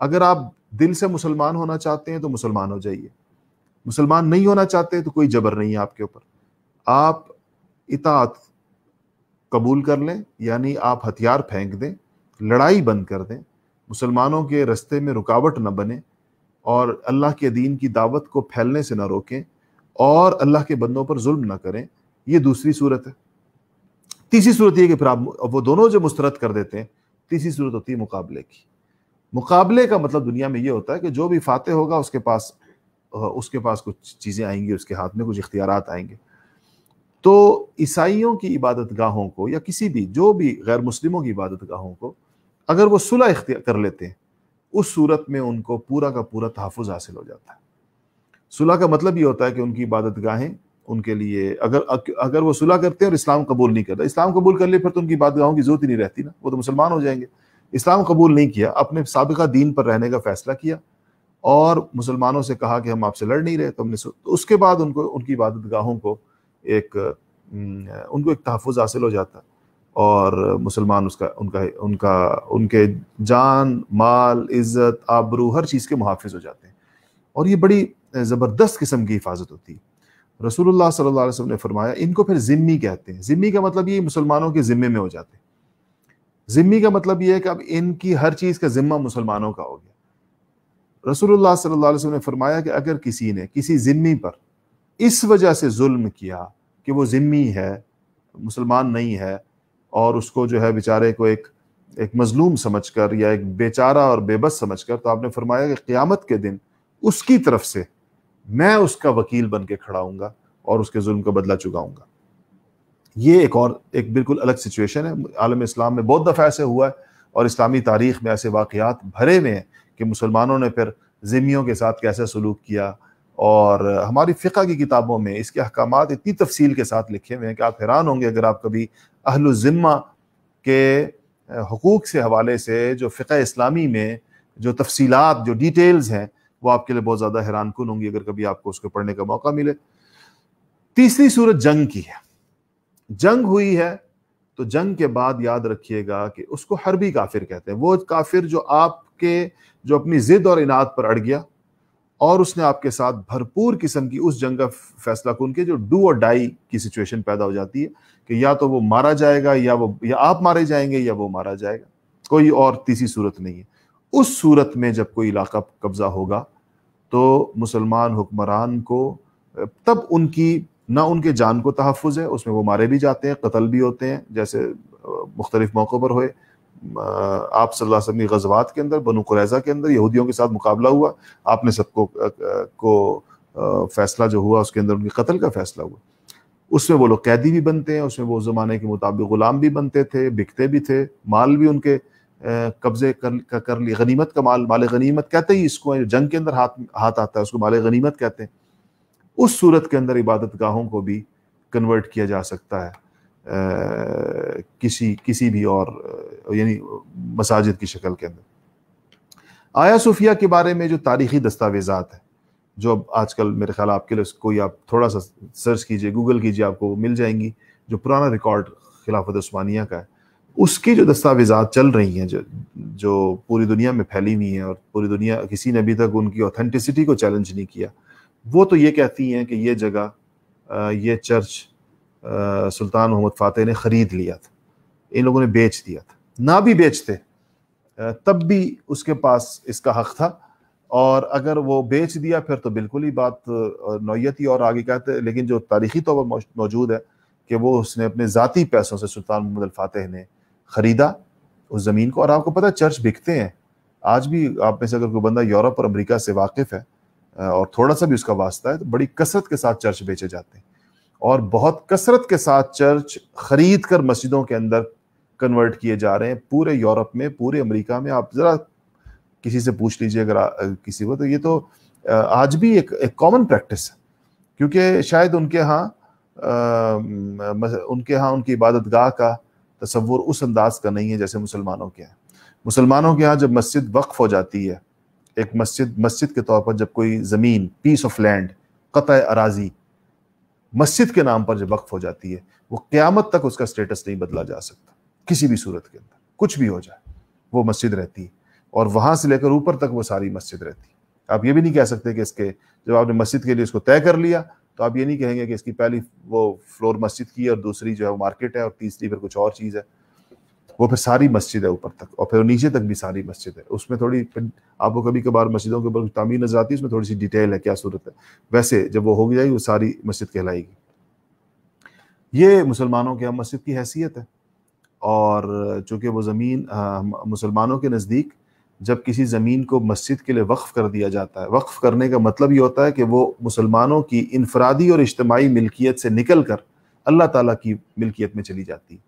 Speaker 2: अगर आप दिल से मुसलमान होना चाहते हैं तो मुसलमान हो जाइए मुसलमान नहीं होना चाहते तो कोई जबर नहीं है आपके ऊपर आप इतात कबूल कर लें यानी आप हथियार फेंक दें लड़ाई बंद कर दें मुसलमानों के रस्ते में रुकावट न बने और अल्लाह के दीन की दावत को फैलने से ना रोकें और अल्लाह के बंदों पर जुल्म ना करें ये दूसरी सूरत है तीसरी सूरत यह कि फिर आप वो दोनों जो मुस्तरद कर देते हैं तीसरी सूरत होती है मुकाबले की मुकाबले का मतलब दुनिया में ये होता है कि जो भी फातह होगा उसके पास उसके पास कुछ चीज़ें आएंगी उसके हाथ में कुछ इख्तियार आएंगे तो ईसाइयों की इबादत गाहों को या किसी भी जो भी गैर मुस्लिमों की इबादत गाहों को अगर वो सुलह इख्तियार कर लेते हैं उस सूरत में उनको पूरा का पूरा तहफ़ हासिल हो जाता है सुलह का मतलब ये होता है कि उनकी इबादत गाहें उनके लिए अगर अगर वो सुलह करते हैं और इस्लाम कबूल नहीं करता इस्लाम कबूल कर लिए फिर तो उनकी इबादत गाहों की जरूरत ही नहीं रहती ना वो तो मुसलमान हो जाएंगे इस्लाम कबूल नहीं किया अपने सबका दीन पर रहने का फैसला किया और मुसलमानों से कहा कि हम आपसे लड़ नहीं रहे तो हमने तो उसके बाद उनको उनकी इबादत गाहों को एक उनको एक तहफ़ हासिल हो जाता और मुसलमान उसका उनका उनका उनके जान माल इज़्ज़त आबरू हर चीज़ के मुहाफ़ हो जाते हैं और ये बड़ी ज़बरदस्त किस्म की हिफाजत होती है रसूलुल्लाह सल्लल्लाहु अलैहि वसल्लम ने फरमाया इनको फिर ज़िम्मी कहते हैं ज़िम्मी का मतलब ये मुसलमानों के ज़िम्मे में हो जाते हैं जिम्मी का मतलब यह है कि अब इनकी हर चीज़ का ज़िम्मा मुसलमानों का हो गया रसूलुल्लाह सल्लल्लाहु अलैहि वसल्लम ने फरमाया कि अगर किसी ने किसी ज़िम्मी पर इस वजह से जुल्म किया कि वो ज़िम्मी है मुसलमान नहीं है और उसको जो है बेचारे को एक एक मजलूम समझ कर या एक बेचारा और बेबस समझ कर तो आपने फरमाया कि क़्यामत के दिन उसकी तरफ से मैं उसका वकील बन के खड़ा हूँगा और उसके जुल्म का बदला चुकाऊँगा ये एक और एक बिल्कुल अलग सिचुएशन है आलम इस्लाम में बहुत दफ़ा ऐसे हुआ है और इस्लामी तारीख में ऐसे वाक़ात भरे हुए हैं कि मुसलमानों ने फिर ज़िमियों के साथ कैसे सलूक किया और हमारी फ़िका की किताबों में इसके अहकाम इतनी तफसील के साथ लिखे हुए हैं कि आप हैरान होंगे अगर आप कभी अहलज़िम्मा के हकूक़ से हवाले से जो फ़िका इस्लामी में जो तफसीत जो डिटेल्स हैं वो आपके लिए बहुत ज़्यादा हैरान कन होंगी अगर कभी आपको उसको पढ़ने का मौका मिले तीसरी सूरत जंग की है जंग हुई है तो जंग के बाद याद रखिएगा कि उसको हरबी काफिर कहते हैं वो काफिर जो आपके जो अपनी जिद और इनाद पर अड़ गया और उसने आपके साथ भरपूर किस्म की उस जंग का फैसला कौन किया जो डू और डाई की सिचुएशन पैदा हो जाती है कि या तो वो मारा जाएगा या वो या आप मारे जाएंगे या वो मारा जाएगा कोई और तीसरी सूरत नहीं है उस सूरत में जब कोई इलाका कब्जा होगा तो मुसलमान हुक्मरान को तब उनकी ना उनके जान को तहफ़ है उसमें वो मारे भी जाते हैं कत्ल भी होते हैं जैसे मुख्तलिफ मौक़ों पर हुए आप सल्लम की गजवात के अंदर बनु कुरैजा के अंदर यहूदियों के साथ मुकाबला हुआ आपने सबको को फैसला जो हुआ उसके अंदर उनके कत्ल का फैसला हुआ उसमें वो लोग कैदी भी बनते हैं उसमें वो ज़माने के मुताबिक ग़ुलाम भी बनते थे बिकते भी थे माल भी उनके कब्ज़े कर कर, कर लिए गनीमत का माल माल गनीमत कहते ही इसको जंग के अंदर हाथ हाथ आता है उसको माल गनीमत कहते हैं उस सूरत के अंदर इबादत गाहों को भी कन्वर्ट किया जा सकता है आ, किसी किसी भी और यानी मसाजिद की शक्ल के अंदर आया सूफिया के बारे में जो तारीखी दस्तावेजात है जो अब आजकल मेरे ख्याल आपके लिए कोई आप थोड़ा सा सर्च कीजिए गूगल कीजिए आपको मिल जाएंगी जो पुराना रिकॉर्ड खिलाफत उस्मानिया का है उसकी जो दस्तावेजात चल रही हैं जो जो पूरी दुनिया में फैली हुई हैं और पूरी दुनिया किसी ने अभी तक उनकी ऑथेंटिसिटी को चैलेंज नहीं किया वो तो ये कहती हैं कि ये जगह ये चर्च सुल्तान मोहम्मद फ़ातह ने ख़रीद लिया था इन लोगों ने बेच दिया था ना भी बेचते तब भी उसके पास इसका हक था और अगर वो बेच दिया फिर तो बिल्कुल ही बात नोयत ही और आगे कहते लेकिन जो तारीखी तौर पर मौजूद है कि वो उसने अपने ज़ाती पैसों से सुल्तान मोहम्मद अलफ़ातह ने ख़रीदा उस ज़मीन को और आपको पता है चर्च बिकते हैं आज भी आप में से अगर कोई बंदा यूरोप और अमेरिका से वाकिफ़ है और थोड़ा सा भी उसका वास्ता है तो बड़ी कसरत के साथ चर्च बेचे जाते हैं और बहुत कसरत के साथ चर्च खरीद कर मस्जिदों के अंदर कन्वर्ट किए जा रहे हैं पूरे यूरोप में पूरे अमेरिका में आप ज़रा किसी से पूछ लीजिए अगर किसी को तो ये तो आज भी एक एक कॉमन प्रैक्टिस है क्योंकि शायद उनके यहाँ उनके यहाँ उनकी इबादत गाह का तस्वुर उस अंदाज का नहीं है जैसे मुसलमानों के यहाँ मुसलमानों के यहाँ जब मस्जिद वक्फ हो जाती है एक मस्जिद मस्जिद के तौर पर जब कोई ज़मीन पीस ऑफ लैंड कत अराजी मस्जिद के नाम पर जब वक्फ हो जाती है वो क़्यामत तक उसका स्टेटस नहीं बदला जा सकता किसी भी सूरत के अंदर कुछ भी हो जाए वो मस्जिद रहती है और वहाँ से लेकर ऊपर तक वो सारी मस्जिद रहती है आप ये भी नहीं कह सकते कि इसके जब आपने मस्जिद के लिए इसको तय कर लिया तो आप ये नहीं कहेंगे कि इसकी पहली वो फ्लोर मस्जिद की है और दूसरी जो है वो मार्केट है और तीसरी फिर कुछ और चीज़ है वो फिर सारी मस्जिद है ऊपर तक और फिर नीचे तक भी सारी मस्जिद है उसमें थोड़ी आपको कभी कभार मस्जिदों के ऊपर तामीर नजर आती है उसमें थोड़ी सी डिटेल है क्या सूरत है वैसे जब वो हो जाएगी वो सारी मस्जिद कहलाएगी ये मुसलमानों के यहाँ मस्जिद की हैसियत है और चूँकि वो ज़मीन मुसलमानों के नज़दीक जब किसी ज़मीन को मस्जिद के लिए वक्फ़ कर दिया जाता है वक्फ़ करने का मतलब ये होता है कि वो मुसलमानों की इनफरादी और इज्तमाही मिल्कियत से निकल कर अल्लाह ताला की मिल्कियत में चली जाती है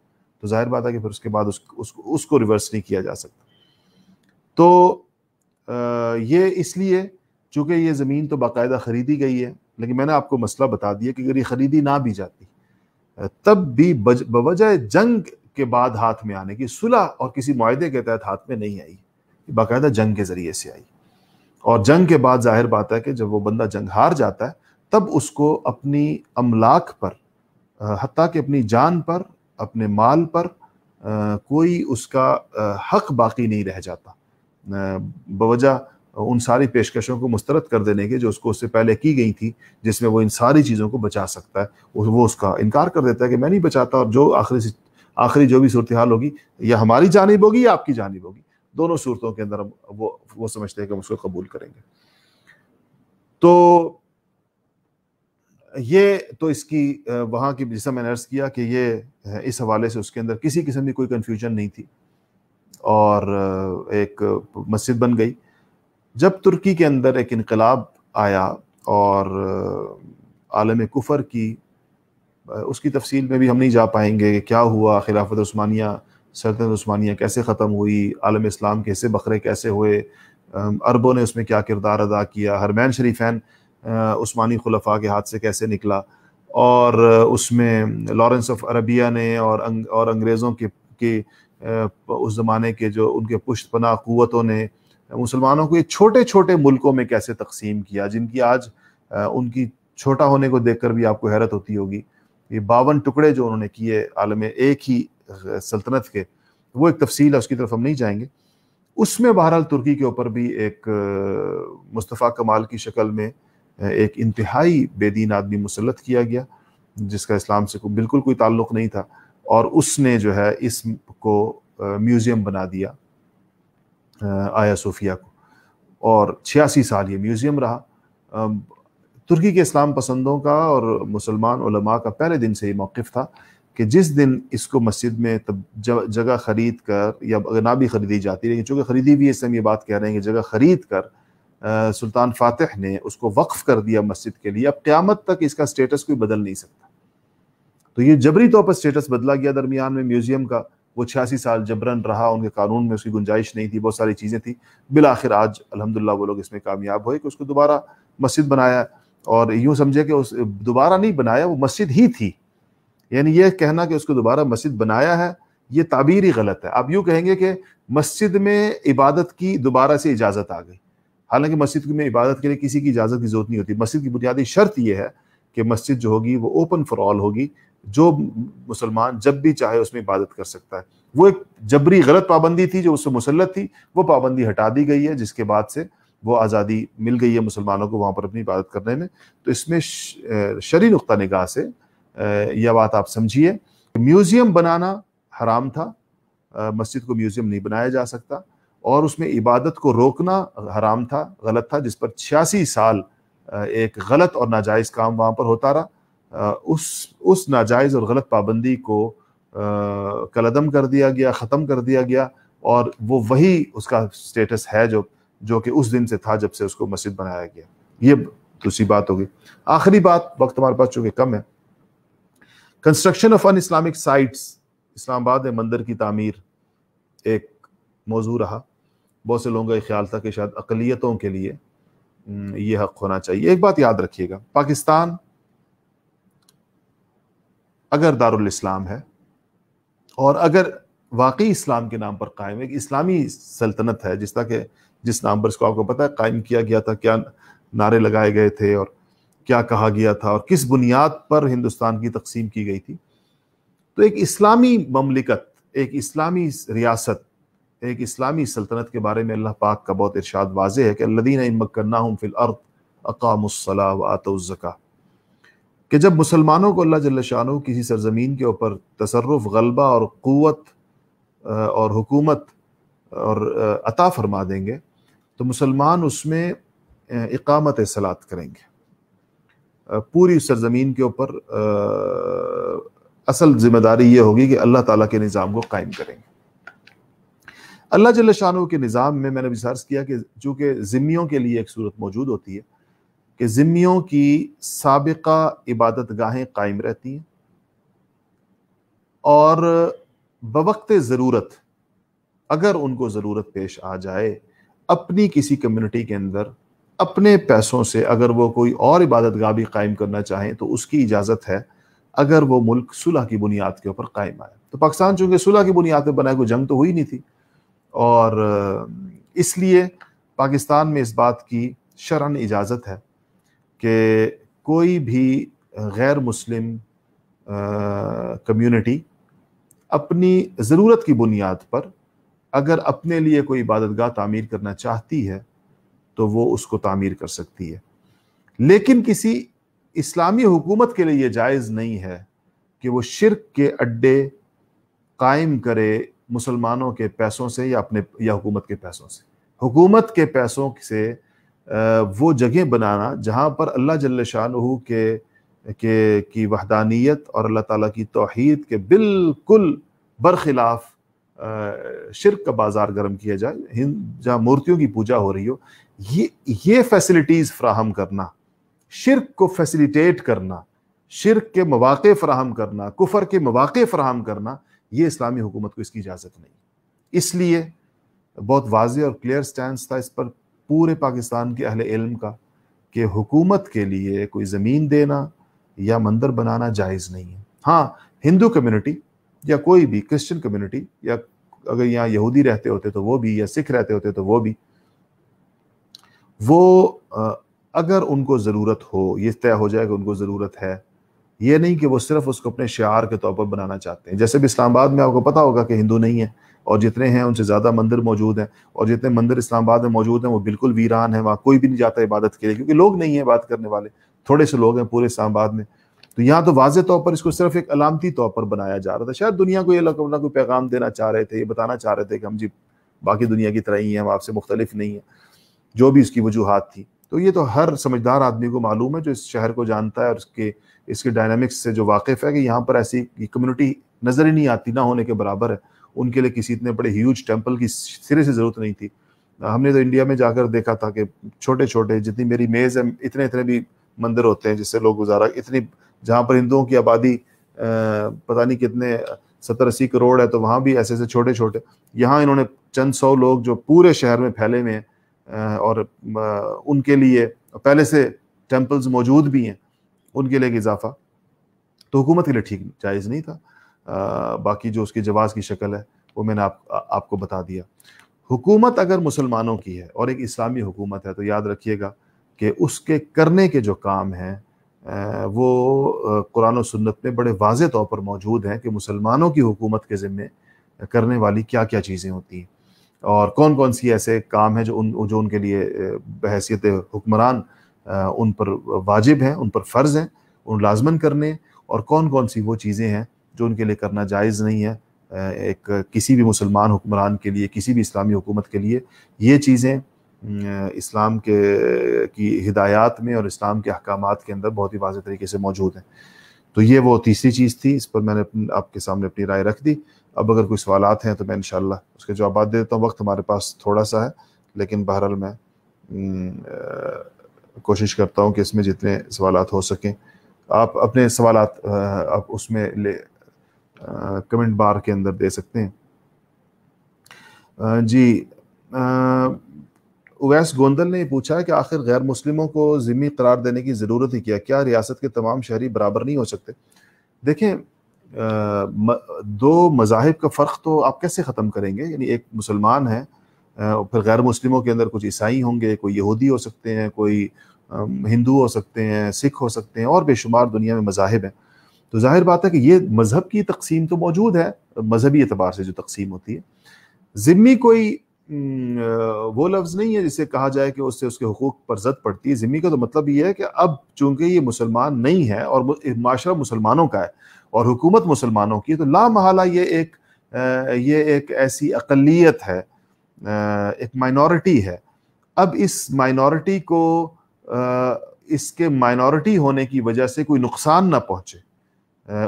Speaker 2: तो जाहिर बात है कि फिर उसके बाद उस, उस, उसको रिवर्स नहीं किया जा सकता तो आ, ये इसलिए चूंकि ये ज़मीन तो बाकायदा ख़रीदी गई है लेकिन मैंने आपको मसला बता दिया कि अगर ये ख़रीदी ना भी जाती तब भी बवजह जंग के बाद हाथ में आने की सुलह और किसी माहे के तहत हाथ में नहीं आई बाकायदा जंग के ज़रिए से आई और जंग के बाद जाहिर बात है कि जब वो बंदा जंग हार जाता है तब उसको अपनी अमलाक पर हती कि अपनी जान पर अपने माल पर कोई उसका हक बाकी नहीं रह जाता बवजह उन सारी पेशकशों को मुस्तरद कर देने के जो उसको उससे पहले की गई थी जिसमें वो इन सारी चीज़ों को बचा सकता है वो उसका इनकार कर देता है कि मैं नहीं बचाता और जो आखिरी आखिरी जो भी सूरत हाल होगी या हमारी जानब होगी या आपकी जानब होगी दोनों सूरतों के अंदर वो वो समझते हैं कि हम उसको कबूल करेंगे तो ये तो इसकी वहाँ की जिसमें मैंने अर्ज़ किया कि ये इस हवाले से उसके अंदर किसी किस्म की कोई कन्फ्यूजन नहीं थी और एक मस्जिद बन गई जब तुर्की के अंदर एक इनकलाब आया और आलम कुफर की उसकी तफसील में भी हम नहीं जा पाएंगे कि क्या हुआ खिलाफत स्मानिया सल्तनत स्मानिया कैसे ख़त्म हुई आलम इस्लाम के बकरे कैसे हुए अरबों ने उसमें क्या किरदार अदा किया हरमैन शरीफैन उस्मानी खुलफा के हाथ से कैसे निकला और उसमें लॉरेंस ऑफ अरबिया ने और अंग, और अंग्रेज़ों के के उस ज़माने के जो उनके पुश्त पना ने मुसलमानों को ये छोटे छोटे मुल्कों में कैसे तकसीम किया जिनकी आज उनकी छोटा होने को देखकर भी आपको हैरत होती होगी ये बावन टुकड़े जो उन्होंने किए आलम एक ही सल्तनत के वो एक तफसील है उसकी तरफ हम नहीं जाएंगे उसमें बहरहाल तुर्की के ऊपर भी एक मुस्तफ़ा कमाल की शक्ल में एक इंतहाई बेदीन आदमी मुसलत किया गया जिसका इस्लाम से को, बिल्कुल कोई ताल्लुक नहीं था और उसने जो है इसको म्यूज़ियम बना दिया आया सूफिया को और छियासी साल ये म्यूज़ियम रहा तुर्की के इस्लाम पसंदों का और मुसलमान का पहले दिन से ये मौक़ था कि जिस दिन इसको मस्जिद में तब जगह ख़रीद कर या ना भी ख़रीदी जाती लेकिन चूँकि ख़रीदी भी इस हम ये बात कह रहे हैं कि जगह ख़रीद कर सुल्तान फातह ने उसको वक्फ कर दिया मस्जिद के लिए अब क़्यामत तक इसका स्टेटस कोई बदल नहीं सकता तो ये जबरी तौर पर स्टेटस बदला गया दरमियान में म्यूज़ियम का वो छियासी साल जबरन रहा उनके कानून में उसकी गुंजाइश नहीं थी बहुत सारी चीज़ें थी बिल आखिर आज अलहमदिल्ला वो लोग इसमें कामयाब हुए कि उसको दोबारा मस्जिद बनाया और यूँ समझे कि उस दोबारा नहीं बनाया वो मस्जिद ही थी यानी यह कहना कि उसको दोबारा मस्जिद बनाया है ये ताबीर ही गलत है आप यूँ कहेंगे कि मस्जिद में इबादत की दोबारा से इजाज़त आ गई हालांकि मस्जिद में इबादत के लिए किसी की इजाज़त की ज़रूरत नहीं होती मस्जिद की बुनियादी शर्त यह है कि मस्जिद जो होगी वो ओपन फॉर ऑल होगी जो मुसलमान जब भी चाहे उसमें इबादत कर सकता है वो एक जबरी गलत पाबंदी थी जो उससे मुसलत थी वो पाबंदी हटा दी गई है जिसके बाद से वो आज़ादी मिल गई है मुसलमानों को वहाँ पर अपनी इबादत करने में तो इसमें शरी नुक़ निगाह से यह बात आप समझिए म्यूज़ियम बनाना हराम था मस्जिद को म्यूज़ियम नहीं बनाया जा सकता और उसमें इबादत को रोकना हराम था गलत था जिस पर छियासी साल एक गलत और नाजायज़ काम वहाँ पर होता रहा उस उस नाजायज़ और गलत पाबंदी को कलदम कर दिया गया ख़त्म कर दिया गया और वो वही उसका स्टेटस है जो जो कि उस दिन से था जब से उसको मस्जिद बनाया गया ये दूसरी बात होगी आखिरी बात वक्त हमारे पास चूँकि कम है construction of un Islamic sites Islamabad में मंदिर की तामीर एक मौजू रहा बहुत से लोगों का ख्याल था कि शायद अकलीतों के लिए ये हक होना चाहिए एक बात याद रखिएगा पाकिस्तान अगर दारुल इस्लाम है और अगर वाकई इस्लाम के नाम पर कायम एक इस्लामी सल्तनत है जिस तरह के जिस नाम पर इसको आपको पता है कायम किया गया था क्या नारे लगाए गए थे और क्या कहा गया था और किस बुनियाद पर हिंदुस्तान की तकसीम की गई थी तो एक इस्लामी ममलिकत एक इस्लामी रियासत एक इस्लामी सल्तनत के बारे में अल्लाह पाक का बहुत इरशाद वाज है कि अल्लदीन मकन्ना फिल अर्द अकामसला वातज़का कि जब मुसलमानों को अल्लाह जल्ला शाह किसी सरजमीन के ऊपर तसरफ गलबा और क़वत और हुकूमत और अता फरमा देंगे तो मुसलमान उसमें इकामत सलात करेंगे पूरी सरजमीन के ऊपर असल जिम्मेदारी ये होगी कि अल्लाह ताला के निज़ाम को कायम करेंगे अल्लाह जल शाह के निज़ाम में मैंने भी सर्ज किया कि चूँकि ज़िम्मियों के लिए एक सूरत मौजूद होती है कि ज़िम्मियों की सबका इबादत गाहें कायम रहती हैं और बवक्त ज़रूरत अगर उनको ज़रूरत पेश आ जाए अपनी किसी कम्यूनिटी के अंदर अपने पैसों से अगर वो कोई और इबादत गाह भी कायम करना चाहें तो उसकी इजाज़त है अगर वो मुल्क सुलह की बुनियाद के ऊपर कायम आए तो पाकिस्तान चूँकि सुलह की बुनियाद पर बनाए कोई जंग तो हुई नहीं थी और इसलिए पाकिस्तान में इस बात की शरण इजाज़त है कि कोई भी गैर मुस्लिम कम्युनिटी अपनी ज़रूरत की बुनियाद पर अगर अपने लिए कोई इबादत गाह तामीर करना चाहती है तो वो उसको तामीर कर सकती है लेकिन किसी इस्लामी हुकूमत के लिए ये जायज़ नहीं है कि वो शिरक के अड्डे कायम करे मुसलमानों के पैसों से या अपने या हुकूमत के पैसों से हुकूमत के पैसों से वो जगह बनाना जहाँ पर अल्लाह जल शाह के के की वहदानियत और अल्लाह ताला की तोहद के बिल्कुल बरखिलाफ शिरक का बाजार गर्म किया जाए हिंद जहाँ मूर्तियों की पूजा हो रही हो ये ये फैसिलिटीज़ फ्राहम करना शिरक को फैसिलिटेट करना शिरक के मौाक़े फ्राहम करना कुफर के मौाक़े फ्राहम करना ये इस्लामी हुकूमत को इसकी इजाज़त नहीं इसलिए बहुत वाज और क्लियर स्टैंड था इस पर पूरे पाकिस्तान के अहल इल्म का कि हुकूमत के लिए कोई ज़मीन देना या मंदिर बनाना जायज़ नहीं है हाँ हिंदू कम्यूनिटी या कोई भी क्रिश्चन कम्युनिटी या अगर यहाँ यहूदी रहते होते तो वो भी या सिख रहते होते तो वो भी वो अगर उनको ज़रूरत हो ये तय हो जाए कि उनको ज़रूरत है ये नहीं कि वो सिर्फ उसको अपने शार के तौर पर बनाना चाहते हैं जैसे भी इस्लामाबाद में आपको पता होगा कि हिंदू नहीं है और जितने हैं उनसे ज़्यादा मंदिर मौजूद हैं और जितने मंदिर इस्लामाबाद में मौजूद हैं वो बिल्कुल वीरान है वहाँ कोई भी नहीं जाता इबादत के लिए क्योंकि लोग नहीं है बात करने वाले थोड़े से लोग हैं पूरे इस्लामाबाद में तो यहाँ तो वाज तौर पर इसको सिर्फ एक अलामती तौर पर बनाया जा रहा था शायद दुनिया को ये ना कोई पैगाम देना चाह रहे थे ये बताना चाह रहे थे कि हम जी बाकी दुनिया की तरह ही हैं हम आपसे मुख्तलिफ नहीं हैं जो भी इसकी वजूहत थी तो ये तो हर समझदार आदमी को मालूम है जो इस शहर को जानता है और इसके इसके डायनामिक्स से जो वाकिफ़ है कि यहाँ पर ऐसी कम्युनिटी नज़र ही नहीं आती ना होने के बराबर है उनके लिए किसी इतने बड़े ह्यूज टेम्पल की सिरे से ज़रूरत नहीं थी हमने तो इंडिया में जाकर देखा था कि छोटे छोटे जितनी मेरी मेज़ है इतने इतने भी मंदिर होते हैं जिससे लोग गुजारा इतनी जहाँ पर हिंदुओं की आबादी पता नहीं कितने सत्तर अस्सी करोड़ है तो वहाँ भी ऐसे ऐसे छोटे छोटे यहाँ इन्होंने चंद सौ लोग जो पूरे शहर में फैले हुए हैं और उनके लिए पहले से टेम्पल्स मौजूद भी हैं उनके लिए इजाफा तो हुकूमत के लिए ठीक जायज़ नहीं था आ, बाकी जो उसकी जवाज़ की शक्ल है वो मैंने आप आ, आपको बता दिया हुकूमत अगर मुसलमानों की है और एक इस्लामी हुकूमत है तो याद रखिएगा कि उसके करने के जो काम हैं वो कुरान और सुन्नत में बड़े वाज तौर पर मौजूद हैं कि मुसलमानों की हुकूमत के ज़िम्मे करने वाली क्या क्या चीज़ें होती हैं और कौन कौन सी ऐसे काम हैं जो उन जो उनके लिए बहसीत हुक्मरान उन पर वाजिब हैं उन पर फ़र्ज़ हैं उन लाजमन करने और कौन कौन सी वो चीज़ें हैं जो उनके लिए करना जायज़ नहीं है एक किसी भी मुसलमान हुक्मरान के लिए किसी भी इस्लामी हुकूमत के लिए ये चीज़ें इस्लाम के की हिदायत में और इस्लाम के अहकाम के अंदर बहुत ही वाज तरीके से मौजूद हैं तो ये वो तीसरी चीज़ थी इस पर मैंने आपके सामने अपनी राय रख दी अब अगर कोई सवाल हैं तो मैं इन उसके जवाब दे देता हूँ वक्त हमारे पास थोड़ा सा है लेकिन बहरहाल मैं कोशिश करता हूँ कि इसमें जितने सवाल हो सकें आप अपने सवाल आप उसमें ले आ, कमेंट बार के अंदर दे सकते हैं आ, जी उवैस गोंदल ने पूछा कि आखिर गैर मुस्लिमों को ज़िम्मी करार देने की ज़रूरत ही क्या क्या रियासत के तमाम शहरी बराबर नहीं हो सकते देखें दो मजाहब का फ़र्क तो आप कैसे ख़त्म करेंगे यानी एक मुसलमान है फिर गैर मुस्लिमों के अंदर कुछ ईसाई होंगे कोई यहूदी हो सकते हैं कोई हिंदू हो सकते हैं सिख हो सकते हैं और बेशुमार दुनिया में मजाहब हैं तो जाहिर बात है कि ये मज़हब की तकसीम तो मौजूद है मजहबी एतबार से जो तकसीम होती है ज़िम्मी कोई वो लफ्ज़ नहीं है जिसे कहा जाए कि उससे उसके हकूक़ पर जद पड़ती है ज़िम्मी का तो मतलब ये है कि अब चूंकि ये मुसलमान नहीं है और माशरा मुसलमानों का है और हुकूमत मुसलमानों की तो ला ये एक ये एक ऐसी अकलीत है एक माइनॉरिटी है अब इस माइनॉरिटी को इसके माइनॉरिटी होने की वजह से कोई नुकसान ना पहुँचे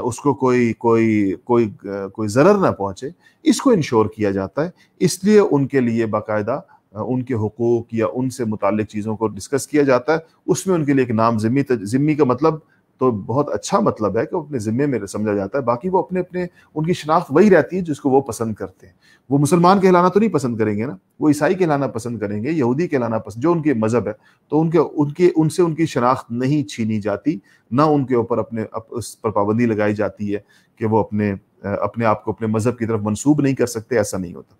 Speaker 2: उसको कोई कोई कोई कोई ज़र ना पहुँचे इसको इंश्योर किया जाता है इसलिए उनके लिए बाकायदा उनके हकूक़ या उनसे मुतल चीज़ों को डिस्कस किया जाता है उसमें उनके लिए एक नाम ज़िम्मी ज़िम्मी का मतलब तो बहुत अच्छा मतलब है कि वो अपने ज़िम्मे में समझा जाता है बाकी वो अपने अपने उनकी शनाख्त वही रहती है जिसको वो पसंद करते हैं वो मुसलमान कहलाना तो नहीं पसंद करेंगे ना वो ईसाई कहलाना पसंद करेंगे यहूदी कहलाना पसंद जो उनके मज़हब है तो उनके उनके उनसे उनकी शनाख्त नहीं छीनी जाती ना उनके ऊपर अपने अप, उस पर पाबंदी लगाई जाती है कि वो अपने अपने आप को अपने मज़हब की तरफ मनसूब नहीं कर सकते ऐसा नहीं होता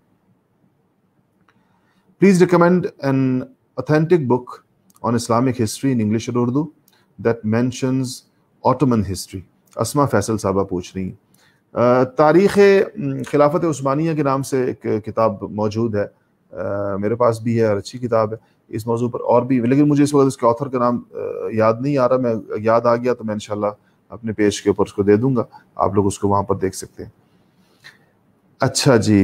Speaker 2: please recommend an authentic book on Islamic history in English और Urdu that mentions Ottoman history Asma Faisal साहबा पूछ रही हैं तारीख़ खिलाफत उस्मानिया के नाम से एक किताब मौजूद है आ, मेरे पास भी है और अच्छी किताब है इस मौजू पर और भी लेकिन मुझे इस वक्त इसके ऑथर का नाम याद नहीं आ रहा मैं याद आ गया तो मैं इनशाला अपने पेज के ऊपर उसको दे दूंगा आप लोग उसको वहाँ पर देख सकते हैं अच्छा जी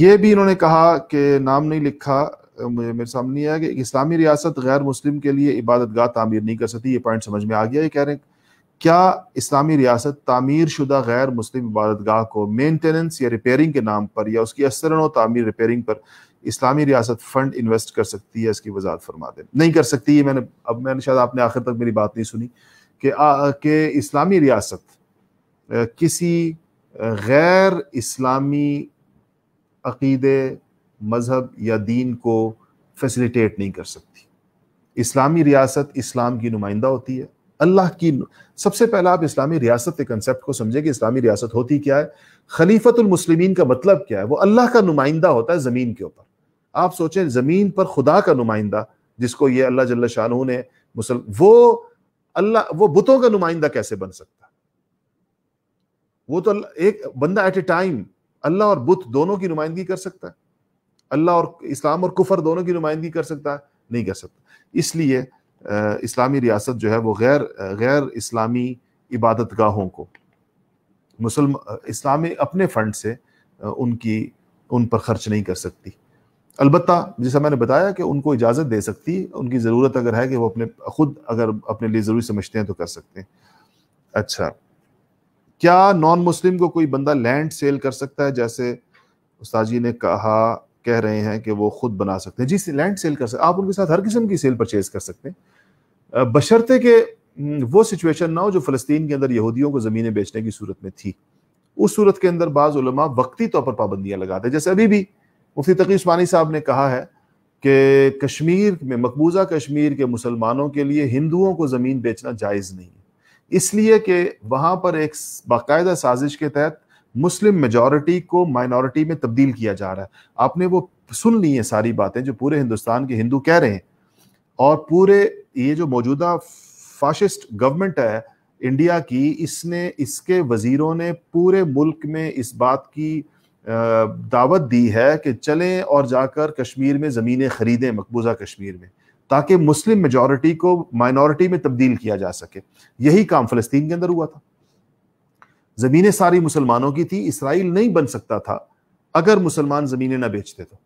Speaker 2: ये भी इन्होंने कहा कि नाम नहीं लिखा मुझे मेरे सामने आया कि इस्लामी रियासत गैर मुस्लिम के लिए इबादत गाह तामीर नहीं कर सकती ये पॉइंट समझ में आ गया ये कह रहे हैं क्या इस्लामी रियासत तामीर शुदा गैर मुस्लिम इबादत गाह को मेनटेनेंस या रिपेयरिंग के नाम पर या उसकी असरन व तामीर रिपेयरिंग पर इस्लामी रियासत फंड इन्वेस्ट कर सकती है इसकी वजाहत फरमा दे नहीं कर सकती ये मैंने अब मैंने शायद आपने आखिर तक मेरी बात नहीं सुनी कि कि इस्लामी रियासत किसी गैर इस्लामी अकीदे मज़हब या दीन को फैसिलिटेट नहीं कर सकती इस्लामी रियासत इस्लाम की नुमाइंदा होती है अल्लाह की सबसे पहला आप इस्लामी रियासत के कंसेप्ट को समझे कि इस्लामी रियासत होती क्या है खलीफतमसलिमिन का मतलब क्या है वो अल्लाह का नुमाइंदा होता है ज़मीन के ऊपर आप सोचें ज़मीन पर खुदा का नुमाइंदा जिसको ये अल्लाह जल्ला शाह ने मुसल वो अल्लाह वो बुतों का नुमाइंदा कैसे बन सकता वो तो एक बंदा एट ए टाइम अल्लाह और बुत दोनों की नुमाइंदगी कर सकता है अल्लाह और इस्लाम और कुफर दोनों की नुमाइंदगी कर सकता है नहीं कर सकता इसलिए इस्लामी रियासत जो है वो गैर गैर इस्लामी इबादत गाहों को मुसलम इस्लामी अपने फंड से उनकी उन पर खर्च नहीं कर सकती अलबत् जैसा मैंने बताया कि उनको इजाज़त दे सकती उनकी ज़रूरत अगर है कि वो अपने खुद अगर अपने लिए ज़रूरी समझते हैं तो कर सकते हैं अच्छा क्या नॉन मुस्लिम को कोई बंदा लैंड सेल कर सकता है जैसे उस्ताद जी ने कहा कह रहे हैं कि वो खुद बना सकते हैं जी लैंड सेल कर सकते आप उनके साथ हर किस्म की सेल परचेज कर सकते हैं बशर्ते के हम्म, वो सिचुएशन ना हो जो फ़लस्तीन के अंदर यहूदियों को ज़मीनें बेचने की सूरत में थी उस सूरत के अंदर बाज़ वक्ती तौर पर पाबंदियाँ लगाते हैं जैसे अभी भी मुफ्ती तकी उस्मानी साहब ने कहा है कि कश्मीर में मकबूजा कश्मीर के मुसलमानों के लिए हिंदुओं को ज़मीन बेचना जायज़ नहीं है इसलिए कि वहाँ पर एक बाकायदा साजिश के तहत मुस्लिम मेजोरिटी को माइनॉरिटी में तब्दील किया जा रहा है आपने वो सुन ली है सारी बातें जो पूरे हिंदुस्तान के हिंदू कह रहे हैं और पूरे ये जो मौजूदा फाशिस्ट गवर्नमेंट है इंडिया की इसने इसके वजीरों ने पूरे मुल्क में इस बात की दावत दी है कि चलें और जाकर कश्मीर में ज़मीनें ख़रीदें मकबूजा कश्मीर में ताकि मुस्लिम मेजॉरिटी को माइनॉरिटी में तब्दील किया जा सके यही काम फ़लस्तीन के अंदर हुआ था ज़मीनें सारी मुसलमानों की थी इसराइल नहीं बन सकता था अगर मुसलमान ज़मीनें ना बेचते तो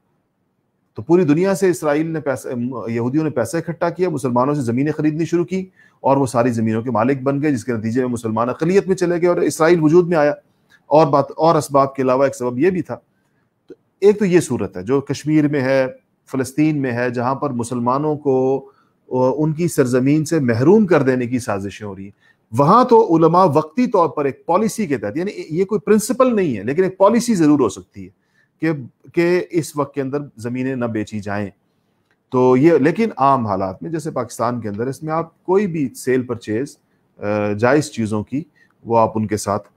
Speaker 2: तो पूरी दुनिया से इसराइल ने पैसे यहूदियों ने पैसा इकट्ठा किया मुसलमानों से ज़मीनें खरीदनी शुरू की और वो सारी ज़मीनों के मालिक बन गए जिसके नतीजे में मुसलमान अकलीत में चले गए और इसराइल वजूद में आया और बात और इसबाब के अलावा एक सबब यह भी था तो एक तो ये सूरत है जो कश्मीर में है फ़लस्तीन में है जहाँ पर मुसलमानों को उनकी सरजमीन से महरूम कर देने की साजिशें हो रही हैं वहां तो उलमा वक्ती तौर पर एक पॉलिसी के तहत यानी ये कोई प्रिंसिपल नहीं है लेकिन एक पॉलिसी जरूर हो सकती है कि के इस वक्त के अंदर ज़मीनें न बेची जाएं तो ये लेकिन आम हालात में जैसे पाकिस्तान के अंदर इसमें आप कोई भी सेल परचेज जायज़ चीज़ों की वो आप उनके साथ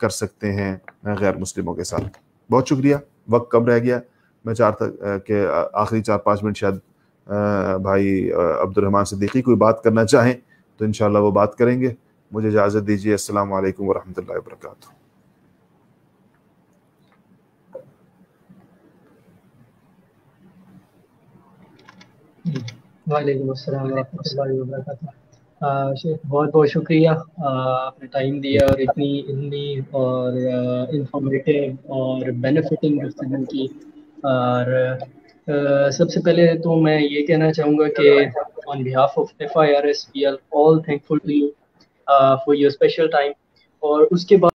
Speaker 2: कर सकते हैं गैर मुस्लिमों के साथ बहुत शुक्रिया वक्त कम रह गया मैं चार तक के आखिरी चार पाँच मिनट शायद भाई अब्दुलरहमान सदीकी कोई बात करना चाहें तो इन वो बात करेंगे मुझे इजाज़त दीजिए अस्सलाम वालेकुम वरहमल वर्का
Speaker 1: वालेकुम अस्सलाम वरहमतुल्लाहि व शेख बहुत बहुत शुक्रिया आपने टाइम दिया और इतनी इतनी और इंफॉर्मेटिव और बेनिफिटिंग गुफ्तगू की और सबसे पहले तो मैं ये कहना चाहूँगा कि on behalf of F I R S we are all thankful to you for your special time और उसके बाद